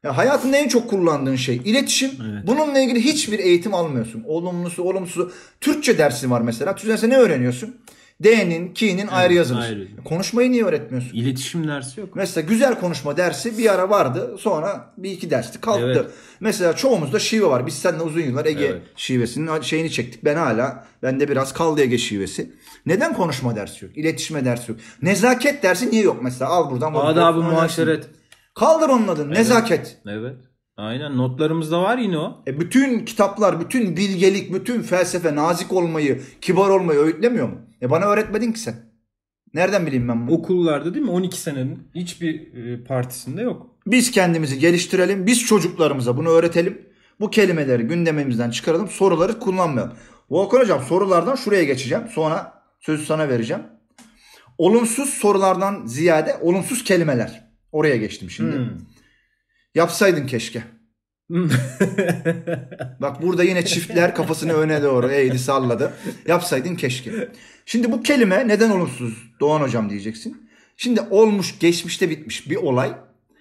Speaker 1: Yani hayatında en çok kullandığın şey iletişim. Evet. Bununla ilgili hiçbir eğitim almıyorsun. Olumlusu, olumsuzu. Türkçe dersi var mesela. Türkçe ne öğreniyorsun? D'nin, K'nin evet, ayrı yazılır. E, konuşmayı niye öğretmiyorsun? İletişim dersi yok. Mesela güzel konuşma dersi bir ara vardı. Sonra bir iki dersti kalktı. Evet. Mesela çoğumuzda şive var. Biz seninle uzun yıllar Ege evet. şivesinin şeyini çektik. Ben hala bende biraz kaldı Ege şivesi. Neden konuşma dersi yok? İletişime dersi yok. Nezaket dersi niye yok mesela? Al buradan. Adab-ı muhaşeret. Dersi. Kaldır onun adını. Evet. Nezaket. Evet. Aynen notlarımızda var yine o. E bütün kitaplar, bütün bilgelik, bütün felsefe nazik olmayı, kibar olmayı öğütlemiyor mu? E bana öğretmedin ki sen. Nereden bileyim ben bunu? Okullarda değil mi 12 senenin hiçbir e, partisinde yok. Biz kendimizi geliştirelim, biz çocuklarımıza bunu öğretelim. Bu kelimeleri gündemimizden çıkaralım, soruları kullanmayalım. Volkan Hocam sorulardan şuraya geçeceğim. Sonra sözü sana vereceğim. Olumsuz sorulardan ziyade olumsuz kelimeler. Oraya geçtim şimdi. Hmm. Yapsaydın keşke. Hmm. (laughs) Bak burada yine çiftler kafasını öne doğru eğdi salladı. Yapsaydın keşke. Şimdi bu kelime neden olumsuz Doğan hocam diyeceksin. Şimdi olmuş geçmişte bitmiş bir olay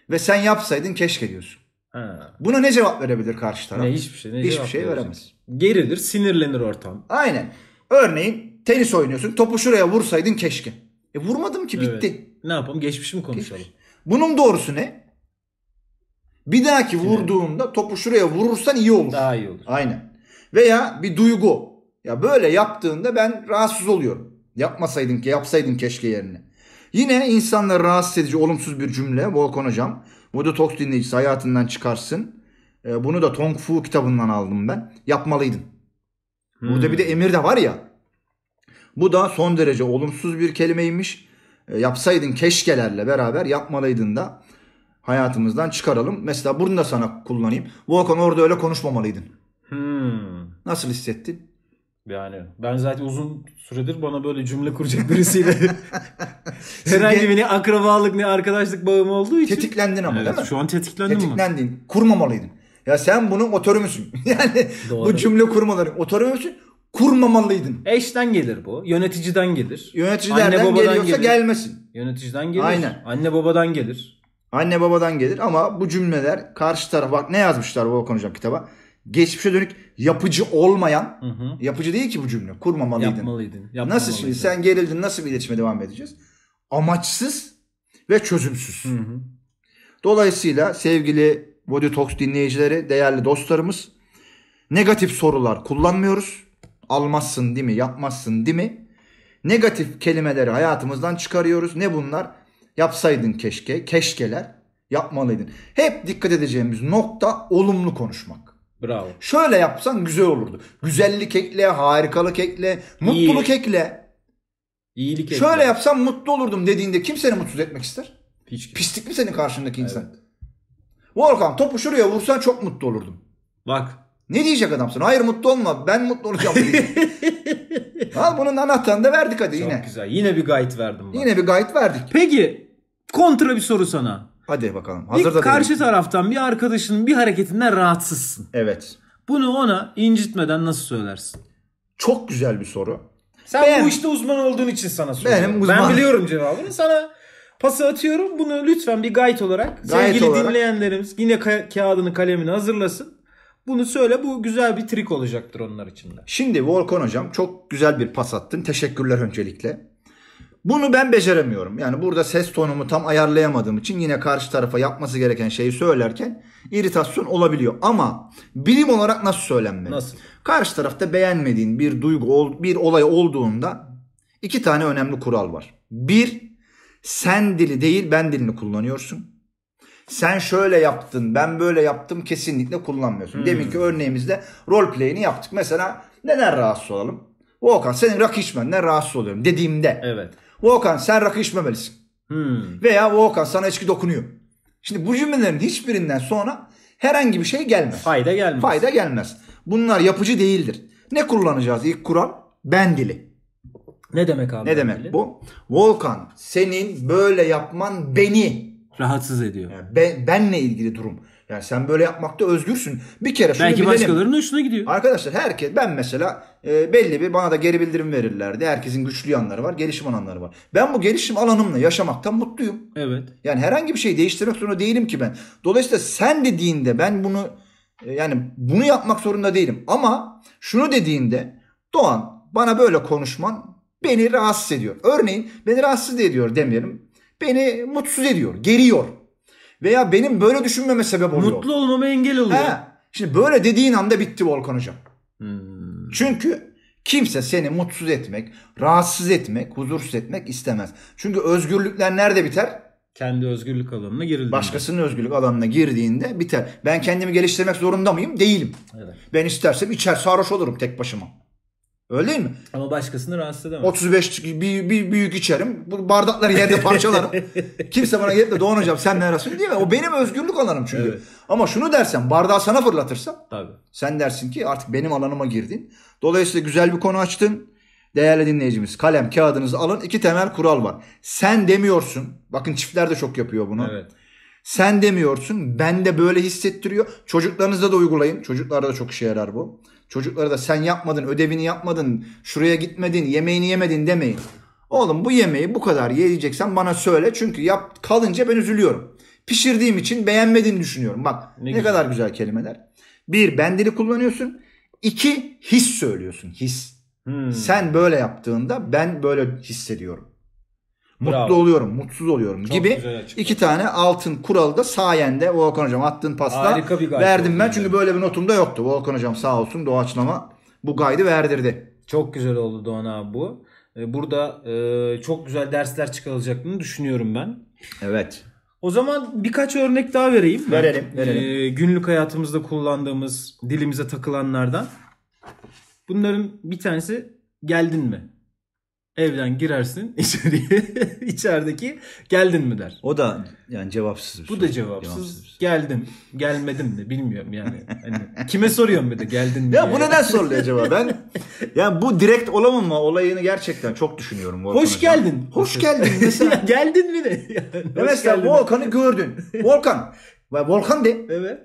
Speaker 1: ve sen yapsaydın keşke diyorsun. Ha. Buna ne cevap verebilir karşı taraf? Ne, hiçbir şey. Ne hiçbir şey veremez. Gerilir sinirlenir ortam. Aynen. Örneğin tenis oynuyorsun topu şuraya vursaydın keşke. E vurmadım ki bitti. Evet. Ne yapalım geçmişi mi konuşalım? Geçmiş. Bunun doğrusu ne? Bir dahaki vurduğunda topu şuraya vurursan iyi olur. Daha iyi olur. Aynen. Veya bir duygu. Ya böyle yaptığında ben rahatsız oluyorum. Yapmasaydın ki yapsaydın keşke yerine. Yine insanları rahatsız edici olumsuz bir cümle Volkan hocam. Moda Talks dinleyicisi hayatından çıkarsın. Ee, bunu da Tong Fu kitabından aldım ben. Yapmalıydın.
Speaker 2: Hmm. Burada bir de emir
Speaker 1: de var ya. Bu da son derece olumsuz bir kelimeymiş. E, yapsaydın keşkelerle beraber yapmalıydın da hayatımızdan çıkaralım. Mesela bunu da sana kullanayım. Volkan orada öyle konuşmamalıydın.
Speaker 2: Hmm.
Speaker 1: Nasıl hissettin?
Speaker 2: Yani ben zaten uzun süredir bana böyle cümle kuracak birisiyle (laughs) herhangi bir ne akrabalık ne
Speaker 1: arkadaşlık bağım olduğu için. Tetiklendin ama evet, değil mi? Şu an tetiklendin, tetiklendin mi? Kurmamalıydın. Ya sen bunun otörü müsün? (laughs) yani Doğru. bu cümle kurmaları otörü müsün? kurmamalıydın. Eşten gelir bu.
Speaker 2: Yöneticiden gelir.
Speaker 1: Yöneticilerden Anne babadan geliyorsa gelir. gelmesin.
Speaker 2: Yöneticiden gelir. Aynen.
Speaker 1: Anne babadan gelir. Anne babadan gelir ama bu cümleler karşı taraf bak ne yazmışlar bu konuşacak kitaba. Geçmişe dönük yapıcı olmayan, hı hı. yapıcı değil ki bu cümle. Kurmamalıydın. Yapmalıydın. Yapmamalıydın. Nasıl şimdi sen gerildin nasıl bir iletişime devam edeceğiz? Amaçsız ve çözümsüz. Hı hı. Dolayısıyla sevgili Body Talks dinleyicileri, değerli dostlarımız negatif sorular kullanmıyoruz almazsın değil mi? Yapmazsın değil mi? Negatif kelimeleri hayatımızdan çıkarıyoruz. Ne bunlar? Yapsaydın keşke, keşkeler, yapmalıydın. Hep dikkat edeceğimiz nokta olumlu konuşmak. Bravo. Şöyle yapsan güzel olurdu. Güzellik ekle, harikalık ekle, mutluluk İyi. ekle.
Speaker 2: İyilik ekle. Şöyle
Speaker 1: yapsam mutlu olurdum dediğinde kim seni mutsuz etmek ister? Hiç. Pislik mi senin karşındaki insan? Evet. Volkan topu şuraya vursan çok mutlu olurdum. Bak ne diyecek adamsın? Hayır mutlu olma. Ben mutlu olacağım. (laughs) Al bunun anahtarını da verdik hadi Çok yine. Çok
Speaker 2: güzel. Yine bir guide verdim.
Speaker 1: Ben. Yine bir guide verdik. Peki kontra
Speaker 2: bir soru sana. Hadi bakalım. Hazır bir karşı değilim. taraftan bir arkadaşının bir hareketinden rahatsızsın. Evet. Bunu ona incitmeden nasıl söylersin? Çok güzel bir soru. Sen ben, bu işte uzman olduğun için sana soruyorum. Benim uzman. Ben biliyorum cevabını. Sana pası atıyorum. Bunu lütfen bir guide
Speaker 1: olarak guide sevgili olarak.
Speaker 2: dinleyenlerimiz yine ka- kağıdını kalemini hazırlasın.
Speaker 1: Bunu söyle bu güzel bir trik olacaktır onlar için de. Şimdi Volkan hocam çok güzel bir pas attın. Teşekkürler öncelikle. Bunu ben beceremiyorum. Yani burada ses tonumu tam ayarlayamadığım için yine karşı tarafa yapması gereken şeyi söylerken iritasyon olabiliyor. Ama bilim olarak nasıl söylenmeli? Nasıl? Karşı tarafta beğenmediğin bir duygu, bir olay olduğunda iki tane önemli kural var. Bir, sen dili değil ben dilini kullanıyorsun sen şöyle yaptın ben böyle yaptım kesinlikle kullanmıyorsun. Hmm. Deminki örneğimizde rol play'ini yaptık. Mesela neden rahatsız olalım? Volkan senin rakı içmenden rahatsız oluyorum dediğimde. Evet. Volkan sen rakı içmemelisin. Hmm. Veya Volkan sana içki dokunuyor. Şimdi bu cümlelerin hiçbirinden sonra herhangi bir şey gelmez. Fayda gelmez. Fayda gelmez. Bunlar yapıcı değildir. Ne kullanacağız ilk kural? Ben dili. Ne demek abi? Ne demek dili? bu? Volkan senin böyle yapman beni Rahatsız ediyor. Yani ben, benle ilgili durum. Yani sen böyle yapmakta özgürsün. Bir kere şunu Belki bilelim. başkalarının hoşuna gidiyor. Arkadaşlar herkes ben mesela e, belli bir bana da geri bildirim verirlerdi. Herkesin güçlü yanları var, gelişim alanları var. Ben bu gelişim alanımla yaşamaktan mutluyum. Evet. Yani herhangi bir şey değiştirmek zorunda değilim ki ben. Dolayısıyla sen dediğinde ben bunu e, yani bunu yapmak zorunda değilim. Ama şunu dediğinde Doğan bana böyle konuşman beni rahatsız ediyor. Örneğin beni rahatsız ediyor demeyelim beni mutsuz ediyor, geriyor. Veya benim böyle düşünmeme sebep oluyor. Mutlu olmama engel oluyor. He. Şimdi böyle dediğin anda bitti Volkan hocam.
Speaker 2: Hmm.
Speaker 1: Çünkü kimse seni mutsuz etmek, rahatsız etmek, huzursuz etmek istemez. Çünkü özgürlükler nerede biter? Kendi özgürlük alanına girildiğinde. Başkasının özgürlük alanına girdiğinde biter. Ben kendimi geliştirmek zorunda mıyım? Değilim. Evet. Ben istersem içer sarhoş olurum tek başıma. Öyle değil mi? Ama başkasını rahatsız edemez. 35 bir, bir büyük içerim. Bu bardakları yerde parçalarım. (laughs) Kimse bana gelip de Doğan hocam sen ne rastlıyorsun değil mi? O benim özgürlük alanım çünkü. Evet. Ama şunu dersen bardağı sana fırlatırsam. Tabii. Sen dersin ki artık benim alanıma girdin. Dolayısıyla güzel bir konu açtın. Değerli dinleyicimiz kalem kağıdınızı alın. İki temel kural var. Sen demiyorsun. Bakın çiftler de çok yapıyor bunu. Evet. Sen demiyorsun. Ben de böyle hissettiriyor. Çocuklarınızda da uygulayın. Çocuklarda da çok işe yarar bu. Çocuklara da sen yapmadın, ödevini yapmadın, şuraya gitmedin, yemeğini yemedin demeyin. Oğlum bu yemeği bu kadar yiyeceksen bana söyle. Çünkü yap kalınca ben üzülüyorum. Pişirdiğim için beğenmediğini düşünüyorum. Bak ne, ne güzel. kadar güzel kelimeler. Bir, ben dili kullanıyorsun. İki, his söylüyorsun. His. Hmm. Sen böyle yaptığında ben böyle hissediyorum. Mutlu Bravo. oluyorum, mutsuz oluyorum Çok gibi iki tane altın kuralı da sayende Volkan Hocam attığın pasta verdim ben. Çünkü böyle bir notum da yoktu. Volkan Hocam sağ olsun doğaçlama bu gaydı verdirdi. Çok güzel oldu Doğan abi
Speaker 2: bu. Ee, burada e, çok güzel dersler çıkarılacaklarını düşünüyorum ben. Evet. O zaman birkaç örnek daha vereyim. Verelim. verelim. Ee, günlük hayatımızda kullandığımız dilimize takılanlardan. Bunların bir tanesi geldin mi? Evden girersin (laughs) içeriye içerideki geldin mi der. O da yani cevapsız bir Bu soru. da cevapsız. cevapsız. Geldim. Gelmedim de bilmiyorum yani. Hani
Speaker 1: kime soruyorum bir de geldin mi? Ya bu neden soruluyor acaba? Ben (laughs) yani bu direkt olamama olayını gerçekten çok düşünüyorum. Volkan Hoş hocam.
Speaker 2: geldin. Hoş geldin
Speaker 1: (laughs) mesela. geldin mi de? Yani, mesela geldin. Volkan'ı gördün. Volkan. Volkan de. Evet.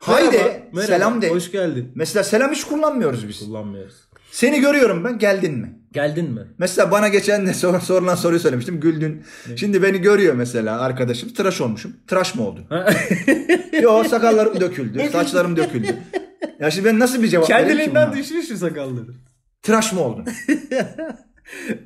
Speaker 2: Hay Merhaba,
Speaker 1: selam de. Hoş geldin. Mesela selam hiç kullanmıyoruz biz. Kullanmıyoruz. Seni görüyorum ben geldin mi? Geldin mi? Mesela bana geçen de sor, sorulan soruyu söylemiştim. Güldün. Ne? Şimdi beni görüyor mesela arkadaşım. Tıraş olmuşum. Tıraş mı oldun? (laughs) Yo sakallarım döküldü. (laughs) Saçlarım döküldü. Ya şimdi ben nasıl bir cevap Kendiliğinden
Speaker 2: düşür şu sakalları.
Speaker 1: Tıraş mı oldun? (laughs)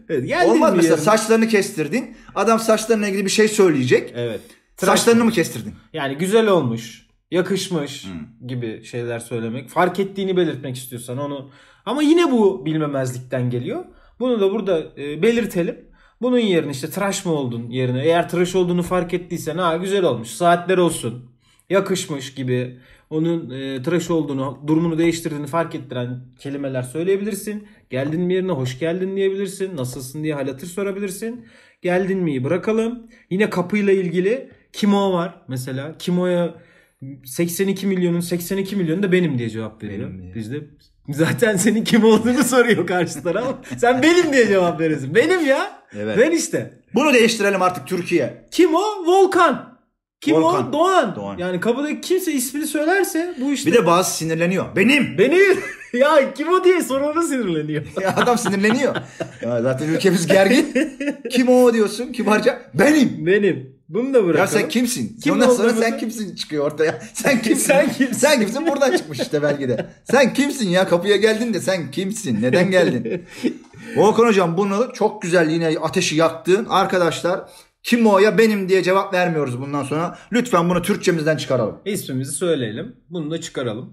Speaker 1: evet, Olmaz mesela yerine? saçlarını kestirdin. Adam saçlarına ilgili bir şey söyleyecek. Evet. Tıraş saçlarını mı? mı kestirdin?
Speaker 2: Yani güzel olmuş, yakışmış hmm. gibi şeyler söylemek. Fark ettiğini belirtmek istiyorsan onu. Ama yine bu bilmemezlikten geliyor. Bunu da burada e, belirtelim. Bunun yerine işte tıraş mı oldun yerine eğer tıraş olduğunu fark ettiysen ha güzel olmuş saatler olsun yakışmış gibi onun e, tıraş olduğunu durumunu değiştirdiğini fark ettiren kelimeler söyleyebilirsin. Geldin mi yerine hoş geldin diyebilirsin. Nasılsın diye hal hatır sorabilirsin. Geldin mi? bırakalım. Yine kapıyla ilgili Kimo var mesela. Kimo'ya 82 milyonun 82 milyonu da benim diye cevap veriyor. Bizde Zaten senin kim olduğunu soruyor karşı taraf. Sen benim diye cevap verirsin. Benim ya. Evet. Ben işte. Bunu değiştirelim artık Türkiye. Kim o? Volkan. Kim Volkan. o? Doğan. Doğan. Yani kapıdaki kimse ismini söylerse bu işte. Bir de bazı
Speaker 1: sinirleniyor. Benim. Benim. (laughs) ya kim o diye sorana sinirleniyor. (laughs) ya adam sinirleniyor. Ya zaten ülkemiz gergin. kim o diyorsun kibarca? Benim. Benim. Bunu da bırakalım. Ya sen kimsin? Kim Ondan sonra sen kimsin çıkıyor ortaya. (laughs) Sen kimsin? sen kimsin? sen kimsin? Buradan çıkmış işte belgede. Sen kimsin ya? Kapıya geldin de sen kimsin? Neden geldin? (laughs) Volkan Hocam bunu çok güzel yine ateşi yaktın. Arkadaşlar kim o ya benim diye cevap vermiyoruz bundan sonra. Lütfen bunu Türkçemizden çıkaralım.
Speaker 2: İsmimizi söyleyelim. Bunu da çıkaralım.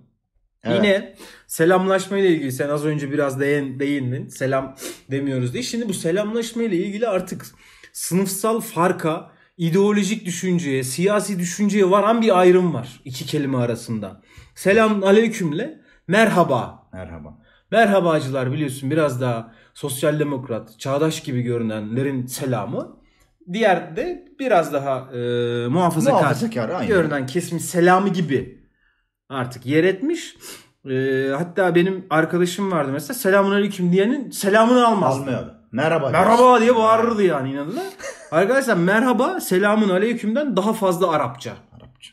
Speaker 2: Evet. Yine selamlaşma ile ilgili sen az önce biraz değin, değindin. Selam demiyoruz diye. Şimdi bu selamlaşma ile ilgili artık sınıfsal farka ideolojik düşünceye, siyasi düşünceye varan bir ayrım var iki kelime arasında. Selam aleykümle merhaba. Merhaba. Merhabacılar biliyorsun biraz daha sosyal demokrat, çağdaş gibi görünenlerin selamı. Diğer de biraz daha e, muhafazakar, muhafazakar görünen kesmiş selamı gibi artık yer etmiş. E, hatta benim arkadaşım vardı mesela selamun aleyküm diyenin selamını almazdı.
Speaker 1: Almıyordu. Merhaba. Merhaba diye
Speaker 2: bağırırdı yani inanılır. Arkadaşlar merhaba selamın aleykümden daha fazla Arapça. Arapça.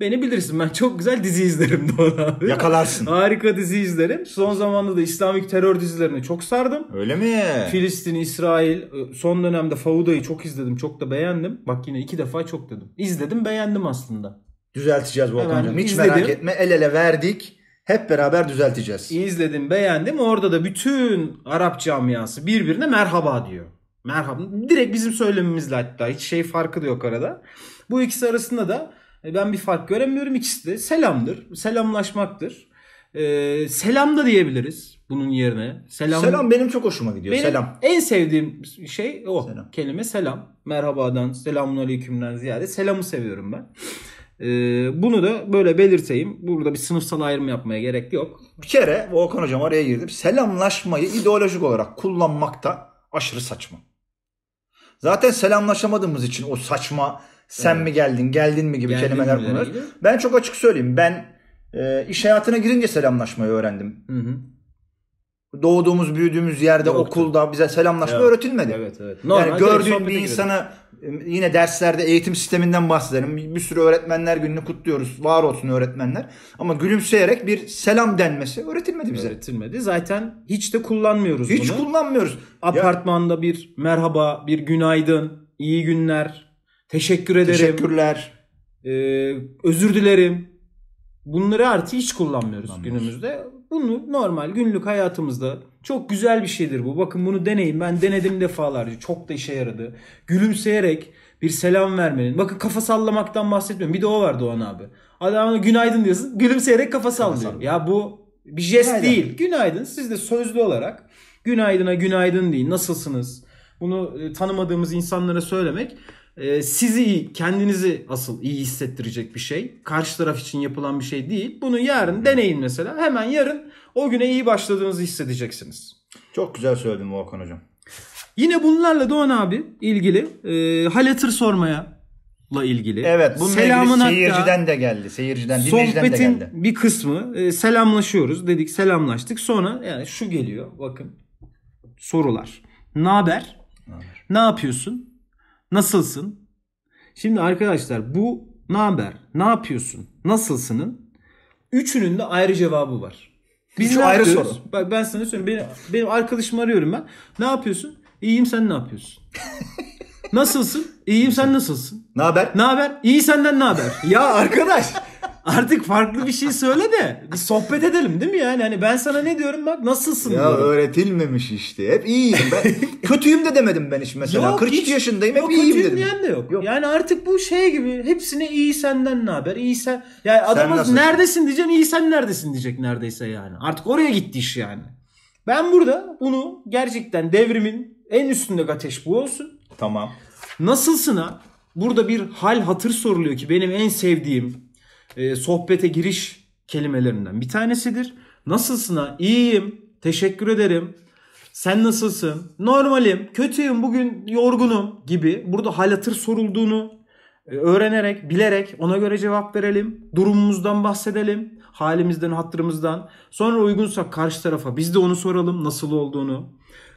Speaker 2: Beni bilirsin ben çok güzel dizi izlerim (laughs) Doğan abi. Yakalarsın. Harika dizi izlerim. Son zamanlarda da İslamik terör dizilerini çok sardım. Öyle mi? Filistin, İsrail. E, son dönemde Fauda'yı çok izledim. Çok da beğendim. Bak yine iki defa
Speaker 1: çok dedim. İzledim beğendim aslında. Düzelteceğiz Volkan'cığım. Hiç izledim. merak etme. El ele verdik. Hep beraber düzelteceğiz.
Speaker 2: İzledim beğendim. Orada da bütün Arap camiası birbirine merhaba diyor merhaba. Direkt bizim söylememizle hatta hiç şey farkı da yok arada. Bu ikisi arasında da e, ben bir fark göremiyorum. İkisi de selamdır. Selamlaşmaktır. Ee, selam da diyebiliriz bunun yerine. Selam, selam
Speaker 1: benim çok hoşuma gidiyor. Benim selam.
Speaker 2: En sevdiğim şey o. Selam. Kelime selam. Merhabadan, selamun aleykümden ziyade selamı seviyorum ben. Ee, bunu da böyle belirteyim. Burada bir sınıfsal ayrım
Speaker 1: yapmaya gerek yok. Bir kere Volkan Hocam araya girdim. Selamlaşmayı ideolojik olarak kullanmakta aşırı saçma. Zaten selamlaşamadığımız için o saçma sen evet. mi geldin, geldin mi gibi geldin kelimeler bunlar. Ben çok açık söyleyeyim. Ben e, iş hayatına girince selamlaşmayı öğrendim. Hı hı. Doğduğumuz, büyüdüğümüz yerde, Yoktu. okulda bize selamlaşma evet. öğretilmedi. Evet, evet. Normal yani gördüğün bir insana Yine derslerde eğitim sisteminden bahsedelim. Bir sürü öğretmenler gününü kutluyoruz. Var olsun öğretmenler. Ama gülümseyerek bir selam denmesi öğretilmedi bize. Öğretilmedi. Zaten hiç de kullanmıyoruz hiç bunu. Hiç kullanmıyoruz.
Speaker 2: Apartmanda ya. bir merhaba, bir günaydın, iyi günler, teşekkür ederim. Teşekkürler. Ee, özür dilerim. Bunları artık hiç kullanmıyoruz günümüzde. Bunu normal günlük hayatımızda çok güzel bir şeydir bu. Bakın bunu deneyin. Ben denedim defalarca. Çok da işe yaradı. Gülümseyerek bir selam vermenin. Bakın kafa sallamaktan bahsetmiyorum. Bir de o var Doğan abi. Adamına günaydın diyorsun. Gülümseyerek kafa sallıyor. Ya bu bir jest günaydın. değil. Günaydın. Siz de sözlü olarak günaydına günaydın deyin. Nasılsınız? Bunu e, tanımadığımız insanlara söylemek ee, sizi iyi, kendinizi asıl iyi hissettirecek bir şey. Karşı taraf için yapılan bir şey değil. Bunu yarın deneyin mesela. Hemen yarın o güne iyi başladığınızı hissedeceksiniz. Çok güzel söyledin Volkan Hocam. Yine bunlarla Doğan abi ilgili e, halatır sormaya
Speaker 1: la ilgili. Evet bununla Selamın ilgili seyirciden hatta, de geldi. Seyirciden, dinleyiciden de geldi.
Speaker 2: bir kısmı e, selamlaşıyoruz dedik selamlaştık. Sonra yani şu geliyor bakın sorular. Ne haber? Ne yapıyorsun? Nasılsın? Şimdi arkadaşlar bu ne haber? Ne yapıyorsun? Nasılsının? Üçünün de ayrı cevabı var. Biz Üçü ne ayrı soru. Bak ben sana söyleyeyim. Benim, benim arkadaşımı arıyorum ben. Ne yapıyorsun? İyiyim sen ne yapıyorsun? (laughs) nasılsın? İyiyim sen nasılsın? Ne haber? Ne haber? İyi senden ne haber? ya arkadaş Artık farklı bir şey söyle de bir sohbet edelim değil mi yani? Hani ben sana ne diyorum bak nasılsın ya diyorum.
Speaker 1: öğretilmemiş işte. Hep iyiyim
Speaker 2: ben. (laughs) kötüyüm de demedim ben hiç mesela. Yok, 42 hiç, yaşındayım hep yok, iyiyim dedim. Yok de yok. yok. Yani artık bu şey gibi hepsine iyi senden ne haber? İyi sen. Yani adamız neredesin diyeceksin iyi sen neredesin diyecek neredeyse yani. Artık oraya gitti iş yani. Ben burada bunu gerçekten devrimin en üstünde ateş bu olsun. Tamam. Nasılsın ha? Burada bir hal hatır soruluyor ki benim en sevdiğim e, sohbete giriş kelimelerinden bir tanesidir. Nasılsına iyiyim, teşekkür ederim, sen nasılsın, normalim, kötüyüm, bugün yorgunum gibi burada hal hatır sorulduğunu e, öğrenerek, bilerek ona göre cevap verelim. Durumumuzdan bahsedelim, halimizden, hatırımızdan. Sonra uygunsa karşı tarafa biz de onu soralım nasıl olduğunu.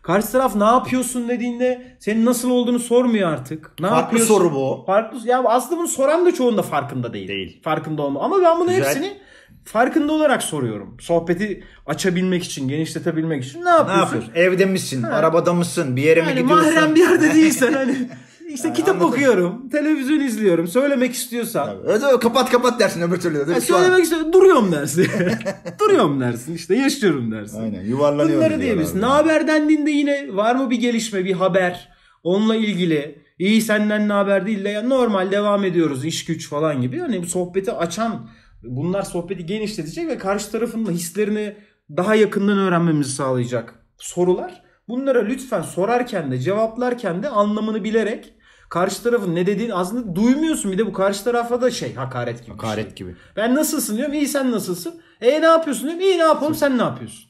Speaker 2: Karşı taraf ne yapıyorsun dediğinde senin nasıl olduğunu sormuyor artık. Ne Farklı yapıyorsun? soru bu. Farklı ya aslında bunu soran da çoğunda farkında değil. Değil. Farkında olma. Ama ben bunu Güzel. hepsini farkında olarak soruyorum. Sohbeti açabilmek için, genişletebilmek için ne yapıyorsun? Ne yapıyorsun? Evde misin? Ha. Arabada mısın? Bir yere yani mi gidiyorsun? Mahrem bir yerde değilsen hani (laughs) İşte yani kitap anladım. okuyorum, televizyon izliyorum. Söylemek istiyorsan. Tabii. Öyle kapat kapat dersin öbür türlü. Değil yani söylemek istiyorsan duruyorum dersin. (laughs) duruyorum dersin işte yaşıyorum dersin. Aynen yuvarlanıyorum. Bunları diyebilirsin. Ne haber dendiğinde yine var mı bir gelişme, bir haber onunla ilgili. İyi senden ne haber değil de ya normal devam ediyoruz iş güç falan gibi. Hani bu sohbeti açan bunlar sohbeti genişletecek ve karşı tarafın da hislerini daha yakından öğrenmemizi sağlayacak sorular. Bunlara lütfen sorarken de cevaplarken de anlamını bilerek Karşı tarafın ne dediğini aslında duymuyorsun. Bir de bu karşı tarafa da şey hakaret gibi. Hakaret şey. gibi. Ben nasılsın diyorum. iyi sen nasılsın? E ne yapıyorsun diyorum. iyi ne yapalım sen ne yapıyorsun?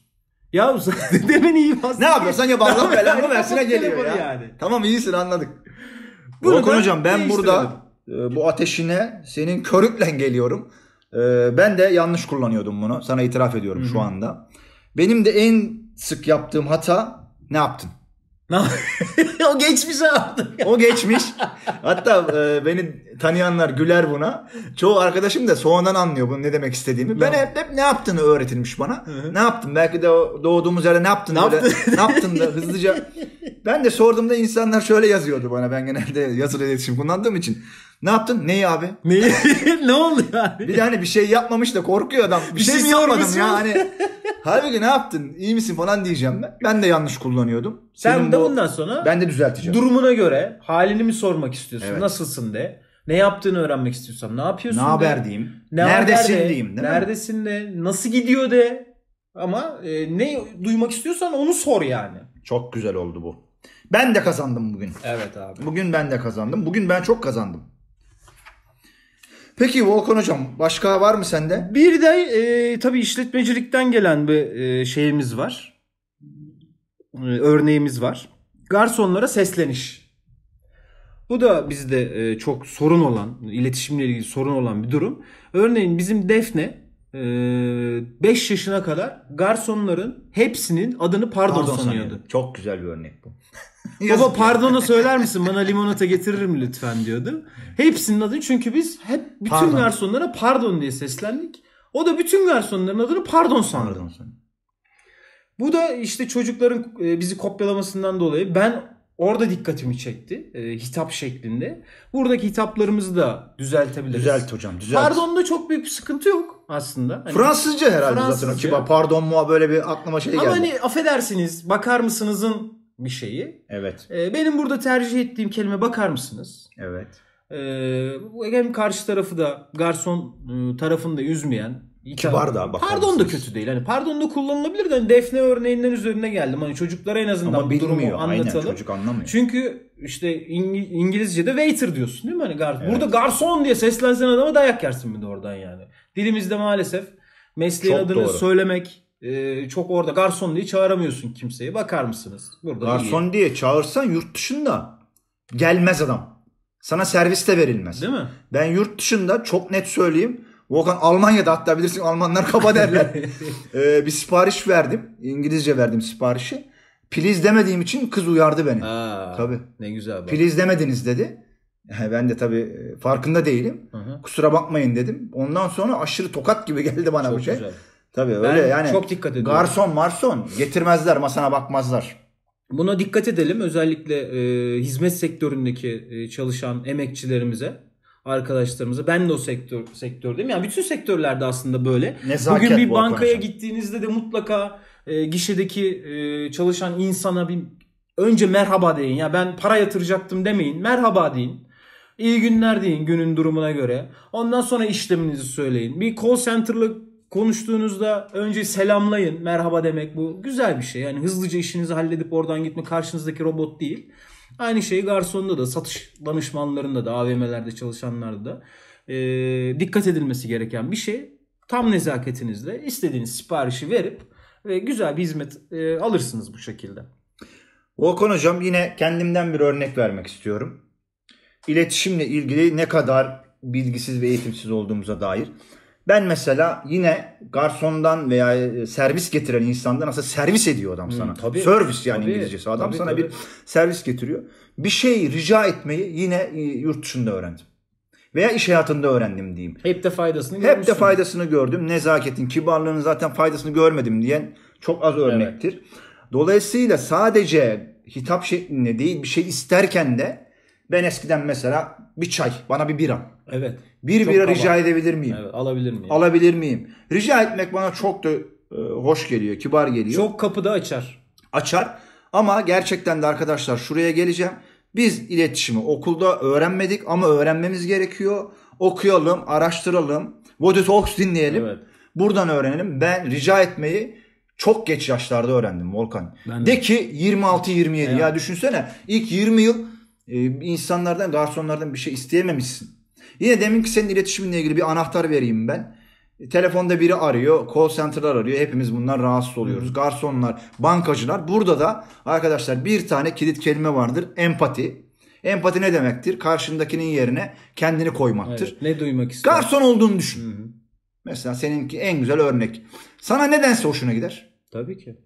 Speaker 2: Ya (laughs) demin iyi bastın. ne yapıyorsan ya bağlam (laughs) belamı versine geliyor ya. Yani.
Speaker 1: Tamam iyisin anladık.
Speaker 2: Bunu Volkan hocam ben burada
Speaker 1: e, bu ateşine senin körüklen geliyorum. E, ben de yanlış kullanıyordum bunu. Sana itiraf ediyorum Hı-hı. şu anda. Benim de en sık yaptığım hata ne yaptın? (laughs) o geçmiş abi. o geçmiş. Hatta e, beni tanıyanlar güler buna. Çoğu arkadaşım da sonradan anlıyor bunu ne demek istediğimi. Ben hep, hep ne yaptığını öğretilmiş bana. Hı-hı. Ne yaptın? Belki de doğduğumuz yerde ne yaptın? Ne, böyle, yaptın? ne yaptın da hızlıca. Ben de sorduğumda insanlar şöyle yazıyordu bana. Ben genelde yazılı iletişim kullandığım için. Ne yaptın? Neyi abi? Neyi? (laughs) ne oldu yani? Bir de hani bir şey yapmamış da korkuyor adam. Bir, bir şey, şey mi yapmadım ya? Hani, halbuki ne yaptın? İyi misin falan diyeceğim ben. Ben de yanlış kullanıyordum. Sen de bu, bundan sonra ben de düzelteceğim. Durumuna göre halini mi sormak istiyorsun? Evet. Nasılsın de. Ne
Speaker 2: yaptığını öğrenmek istiyorsam ne yapıyorsun ne de. Haber diyeyim. Ne neredesin de, diyeyim. Değil neredesin mi? de. Nasıl
Speaker 1: gidiyor de. Ama e, ne duymak istiyorsan onu sor yani. Çok güzel oldu bu. Ben de kazandım bugün. Evet abi. Bugün ben de kazandım. Bugün ben çok kazandım. Peki Volkan Hocam başka var mı sende? Bir de e, tabii
Speaker 2: işletmecilikten gelen bir e, şeyimiz var. E, örneğimiz var. Garsonlara sesleniş. Bu da bizde e, çok sorun olan, iletişimle ilgili sorun olan bir durum. Örneğin bizim Defne 5 ee, yaşına kadar garsonların hepsinin adını pardon, pardon sanıyordu.
Speaker 1: sanıyordu. Çok güzel bir örnek bu. (laughs)
Speaker 2: Baba pardonu söyler misin bana limonata getiririm lütfen diyordu. Hepsinin adını çünkü biz hep bütün pardon. garsonlara pardon diye seslendik. O da bütün garsonların adını pardon sandı. Pardon sandı. Bu da işte çocukların e, bizi kopyalamasından dolayı ben orada dikkatimi çekti. E, hitap şeklinde. Buradaki hitaplarımızı
Speaker 1: da düzeltebiliriz. Düzelt hocam düzelt.
Speaker 2: Pardonda çok büyük bir sıkıntı yok aslında. Hani Fransızca herhalde Fransızca. zaten o kibar.
Speaker 1: Pardon mu böyle bir aklıma şey geldi. Ama hani
Speaker 2: affedersiniz bakar mısınızın
Speaker 1: bir şeyi. Evet.
Speaker 2: Ee, benim burada tercih ettiğim kelime bakar mısınız? Evet. Ee, hem karşı tarafı da garson e, tarafında üzmeyen Kibar da bakar Pardon mısınız? da kötü değil. Hani pardon da kullanılabilir de hani Defne örneğinden üzerine geldim. Hani çocuklara en azından Ama bu durumu anlatalım. Aynen, çocuk anlamıyor. Çünkü işte İngilizce'de waiter diyorsun değil mi? Hani gar evet. Burada garson diye seslensen adama dayak yersin bir de oradan yani. Dilimizde maalesef mesleğin çok adını doğru. söylemek e, çok orada. Garson diye çağıramıyorsun kimseye. Bakar mısınız? Burada Garson iyi.
Speaker 1: diye çağırsan yurt dışında gelmez adam. Sana servis de verilmez. Değil mi? Ben yurt dışında çok net söyleyeyim. Volkan Almanya'da hatta bilirsin Almanlar kaba derler. (laughs) ee, bir sipariş verdim. İngilizce verdim siparişi. Please demediğim için kız uyardı beni. Aa, Tabii. Ne güzel. Bak. Please demediniz dedi. Yani ben de tabii e, farkında değilim. Hı hı. Kusura bakmayın dedim. Ondan sonra aşırı tokat gibi geldi bana çok bu şey. Güzel. Tabii ben öyle yani. Çok dikkat ediyorum. Garson marson getirmezler masana bakmazlar. Buna dikkat
Speaker 2: edelim özellikle e, hizmet sektöründeki e, çalışan emekçilerimize, arkadaşlarımıza. Ben de o sektör sektördeyim. Yani bütün sektörlerde aslında böyle. Nezaket Bugün bir bankaya konuşan. gittiğinizde de mutlaka e, gişedeki e, çalışan insana bir önce merhaba deyin. Ya ben para yatıracaktım demeyin. Merhaba deyin. İyi günler deyin günün durumuna göre. Ondan sonra işleminizi söyleyin. Bir call center'la konuştuğunuzda önce selamlayın. Merhaba demek bu güzel bir şey. Yani hızlıca işinizi halledip oradan gitme karşınızdaki robot değil. Aynı şeyi garsonda da, satış danışmanlarında da, AVM'lerde çalışanlarda da e, dikkat edilmesi gereken bir şey. Tam nezaketinizle istediğiniz
Speaker 1: siparişi verip ve güzel bir hizmet e, alırsınız bu şekilde. Volkan Hocam yine kendimden bir örnek vermek istiyorum iletişimle ilgili ne kadar bilgisiz ve eğitimsiz olduğumuza dair. Ben mesela yine garsondan veya e, servis getiren insandan aslında servis ediyor adam sana. Hmm, tabii. Servis yani tabii, İngilizcesi. Adam tabii, sana tabii. bir servis getiriyor. Bir şey rica etmeyi yine e, yurt dışında öğrendim. Veya iş hayatında öğrendim diyeyim. Hep de faydasını gördüm. Hep de faydasını gördüm. Nezaketin, kibarlığın zaten faydasını görmedim diyen çok az örnektir. Evet. Dolayısıyla sadece hitap şeklinde değil bir şey isterken de ben eskiden mesela bir çay, bana bir bira. Evet. Bir bira kaba. rica edebilir miyim? Evet, alabilir miyim? Alabilir miyim? Rica etmek bana çok da e, hoş geliyor, kibar geliyor. Çok kapı da açar. Açar. Ama gerçekten de arkadaşlar şuraya geleceğim. Biz iletişimi okulda öğrenmedik ama öğrenmemiz gerekiyor. Okuyalım, araştıralım. Body Talks dinleyelim. Evet. Buradan öğrenelim. Ben rica etmeyi çok geç yaşlarda öğrendim Volkan. Ben de, de ki 26-27 ya düşünsene ilk 20 yıl e, insanlardan, garsonlardan bir şey isteyememişsin. Yine demin ki senin iletişiminle ilgili bir anahtar vereyim ben. E, telefonda biri arıyor, call center'lar arıyor. Hepimiz bunlar rahatsız oluyoruz. Garsonlar, bankacılar. Burada da arkadaşlar bir tane kilit kelime vardır. Empati. Empati ne demektir? Karşındakinin yerine kendini koymaktır. Evet, ne duymak istiyorsun? Garson olduğunu düşün. Hı hı. Mesela seninki en güzel örnek. Sana nedense hoşuna gider. Tabii ki.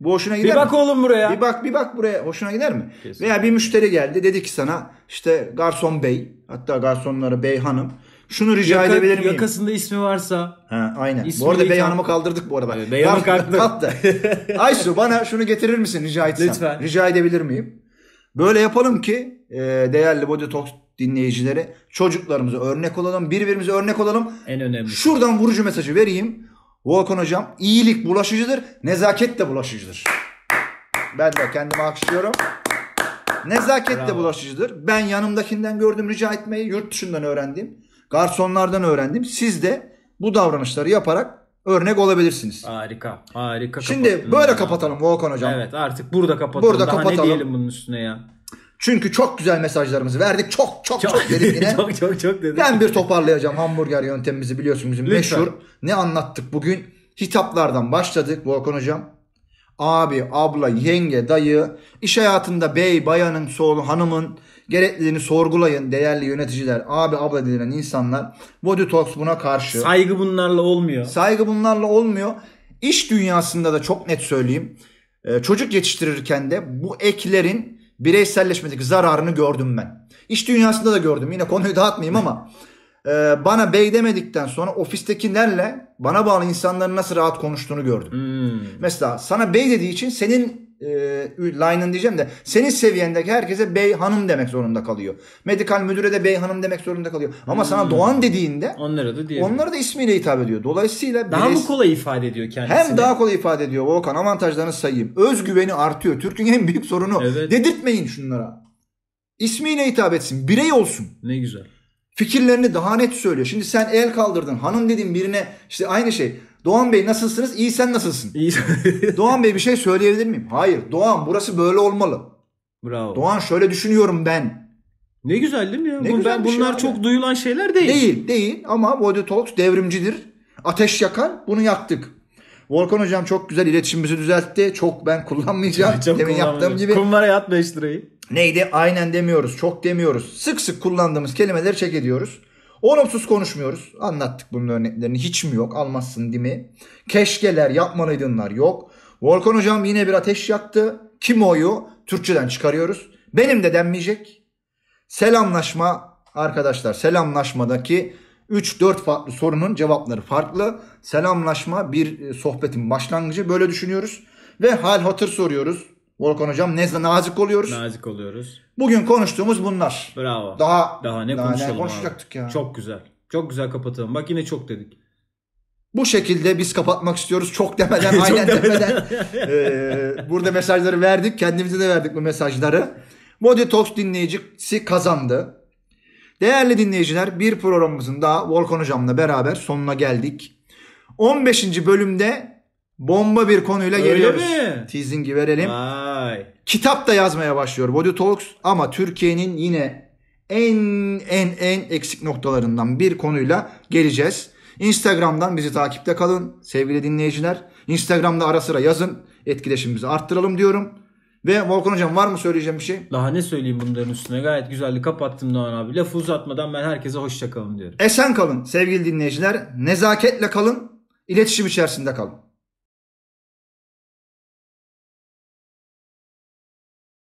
Speaker 1: Bu hoşuna gider bir bak oğlum buraya. Bir bak bir bak buraya. Hoşuna gider mi? Kesinlikle. Veya bir müşteri geldi dedi ki sana işte garson bey hatta garsonları bey hanım şunu rica Yaka, edebilir miyim? Yakasında ismi varsa. Ha, aynen. İsmi bu arada Bey Hanım'ı kaldırdık bu arada. Evet, Bey Hanım kalktı. kalktı. Aysu bana şunu getirir misin rica etsem? Lütfen. Rica edebilir miyim? Böyle yapalım ki e, değerli Body talk dinleyicileri çocuklarımıza örnek olalım. Birbirimize örnek olalım. En önemli. Şuradan vurucu mesajı vereyim. Volkan hocam iyilik bulaşıcıdır. Nezaket de bulaşıcıdır. Ben de kendime alkışlıyorum. Nezaket Bravo. de bulaşıcıdır. Ben yanımdakinden gördüm rica etmeyi yurt dışından öğrendim. Garsonlardan öğrendim. Siz de bu davranışları yaparak örnek olabilirsiniz. Harika. Harika. Şimdi böyle ya. kapatalım Volkan hocam. Evet artık burada kapatalım. Burada Daha kapatalım. ne diyelim
Speaker 2: bunun üstüne ya.
Speaker 1: Çünkü çok güzel mesajlarımızı verdik. Çok çok çok, çok dedik yine. (laughs) çok çok çok dedik. Ben bir toparlayacağım hamburger yöntemimizi biliyorsunuz bizim Lütfen. meşhur. Ne anlattık bugün? Hitaplardan başladık Volkan Hocam. Abi, abla, yenge, dayı, iş hayatında bey, bayanın, soğlu, hanımın gerekliliğini sorgulayın değerli yöneticiler. Abi, abla denilen insanlar. Body Talks buna karşı. Saygı bunlarla olmuyor. Saygı bunlarla olmuyor. İş dünyasında da çok net söyleyeyim. Ee, çocuk yetiştirirken de bu eklerin bireyselleşmedeki zararını gördüm ben. İş dünyasında da gördüm. Yine konuyu dağıtmayayım ama e, bana bey demedikten sonra ofistekilerle bana bağlı insanların nasıl rahat konuştuğunu gördüm. Hmm. Mesela sana bey dediği için senin e, line'ın diyeceğim de senin seviyendeki herkese bey hanım demek zorunda kalıyor. Medikal müdüre de bey hanım demek zorunda kalıyor. Ama hmm. sana Doğan dediğinde
Speaker 2: onlara da diyelim.
Speaker 1: onlara da ismiyle hitap ediyor. Dolayısıyla daha bireys- mı
Speaker 2: kolay ifade ediyor kendisini? Hem daha
Speaker 1: kolay ifade ediyor. Volkan avantajlarını sayayım. Özgüveni artıyor. Türk'ün en büyük sorunu. Evet. Dedirtmeyin şunlara. İsmiyle hitap etsin. Birey olsun. Ne güzel. Fikirlerini daha net söylüyor. Şimdi sen el kaldırdın. Hanım dediğin birine işte aynı şey Doğan Bey nasılsınız? İyi sen nasılsın? İyi. (laughs) Doğan Bey bir şey söyleyebilir miyim? Hayır. Doğan burası böyle olmalı. Bravo. Doğan şöyle düşünüyorum ben. Ne güzel değil mi ya? Ne Bu- güzel ben, bir şey bunlar abi. çok duyulan şeyler değil. Değil değil ama Body Talks devrimcidir. Ateş yakan bunu yaktık. Volkan hocam çok güzel iletişimimizi düzeltti. Çok ben kullanmayacağım. (laughs) Çok Demin yaptığım gibi. Kumlara yat 5 lirayı. Neydi? Aynen demiyoruz. Çok demiyoruz. Sık sık kullandığımız kelimeleri çek ediyoruz. Olumsuz konuşmuyoruz. Anlattık bunun örneklerini. Hiç mi yok? Almazsın değil mi? Keşkeler, yapmalıydınlar yok. Volkan hocam yine bir ateş yaktı. Kim oyu? Türkçeden çıkarıyoruz. Benim de denmeyecek. Selamlaşma arkadaşlar selamlaşmadaki 3-4 farklı sorunun cevapları farklı. Selamlaşma bir e, sohbetin başlangıcı böyle düşünüyoruz. Ve hal hatır soruyoruz. Volkan hocam ne nazik oluyoruz. Nazik oluyoruz. Bugün konuştuğumuz bunlar. Bravo. Daha daha ne daha konuşalım ne konuşacaktık abi. ya. Çok güzel. Çok güzel kapatalım. Bak yine çok dedik. Bu şekilde biz kapatmak istiyoruz. Çok demeden, (laughs) çok aynen demeden. demeden. (laughs) e, burada mesajları verdik. Kendimize de verdik bu mesajları. Modi Talks dinleyicisi kazandı. Değerli dinleyiciler bir programımızın daha Volkan Hocam'la beraber sonuna geldik. 15. bölümde bomba bir konuyla Öyle geliyoruz. Mi? Teasing'i verelim. Vay. Kitap da yazmaya başlıyor Body Talks ama Türkiye'nin yine en en en eksik noktalarından bir konuyla geleceğiz. Instagram'dan bizi takipte kalın sevgili dinleyiciler. Instagram'da ara sıra yazın. Etkileşimimizi arttıralım diyorum. Ve Volkan hocam var mı söyleyeceğim bir şey? Daha ne söyleyeyim bunların üstüne? Gayet güzellik kapattım Doğan abi. Lafı uzatmadan
Speaker 2: ben herkese hoşça kalın diyorum.
Speaker 1: Esen kalın sevgili dinleyiciler. Nezaketle kalın. İletişim içerisinde kalın.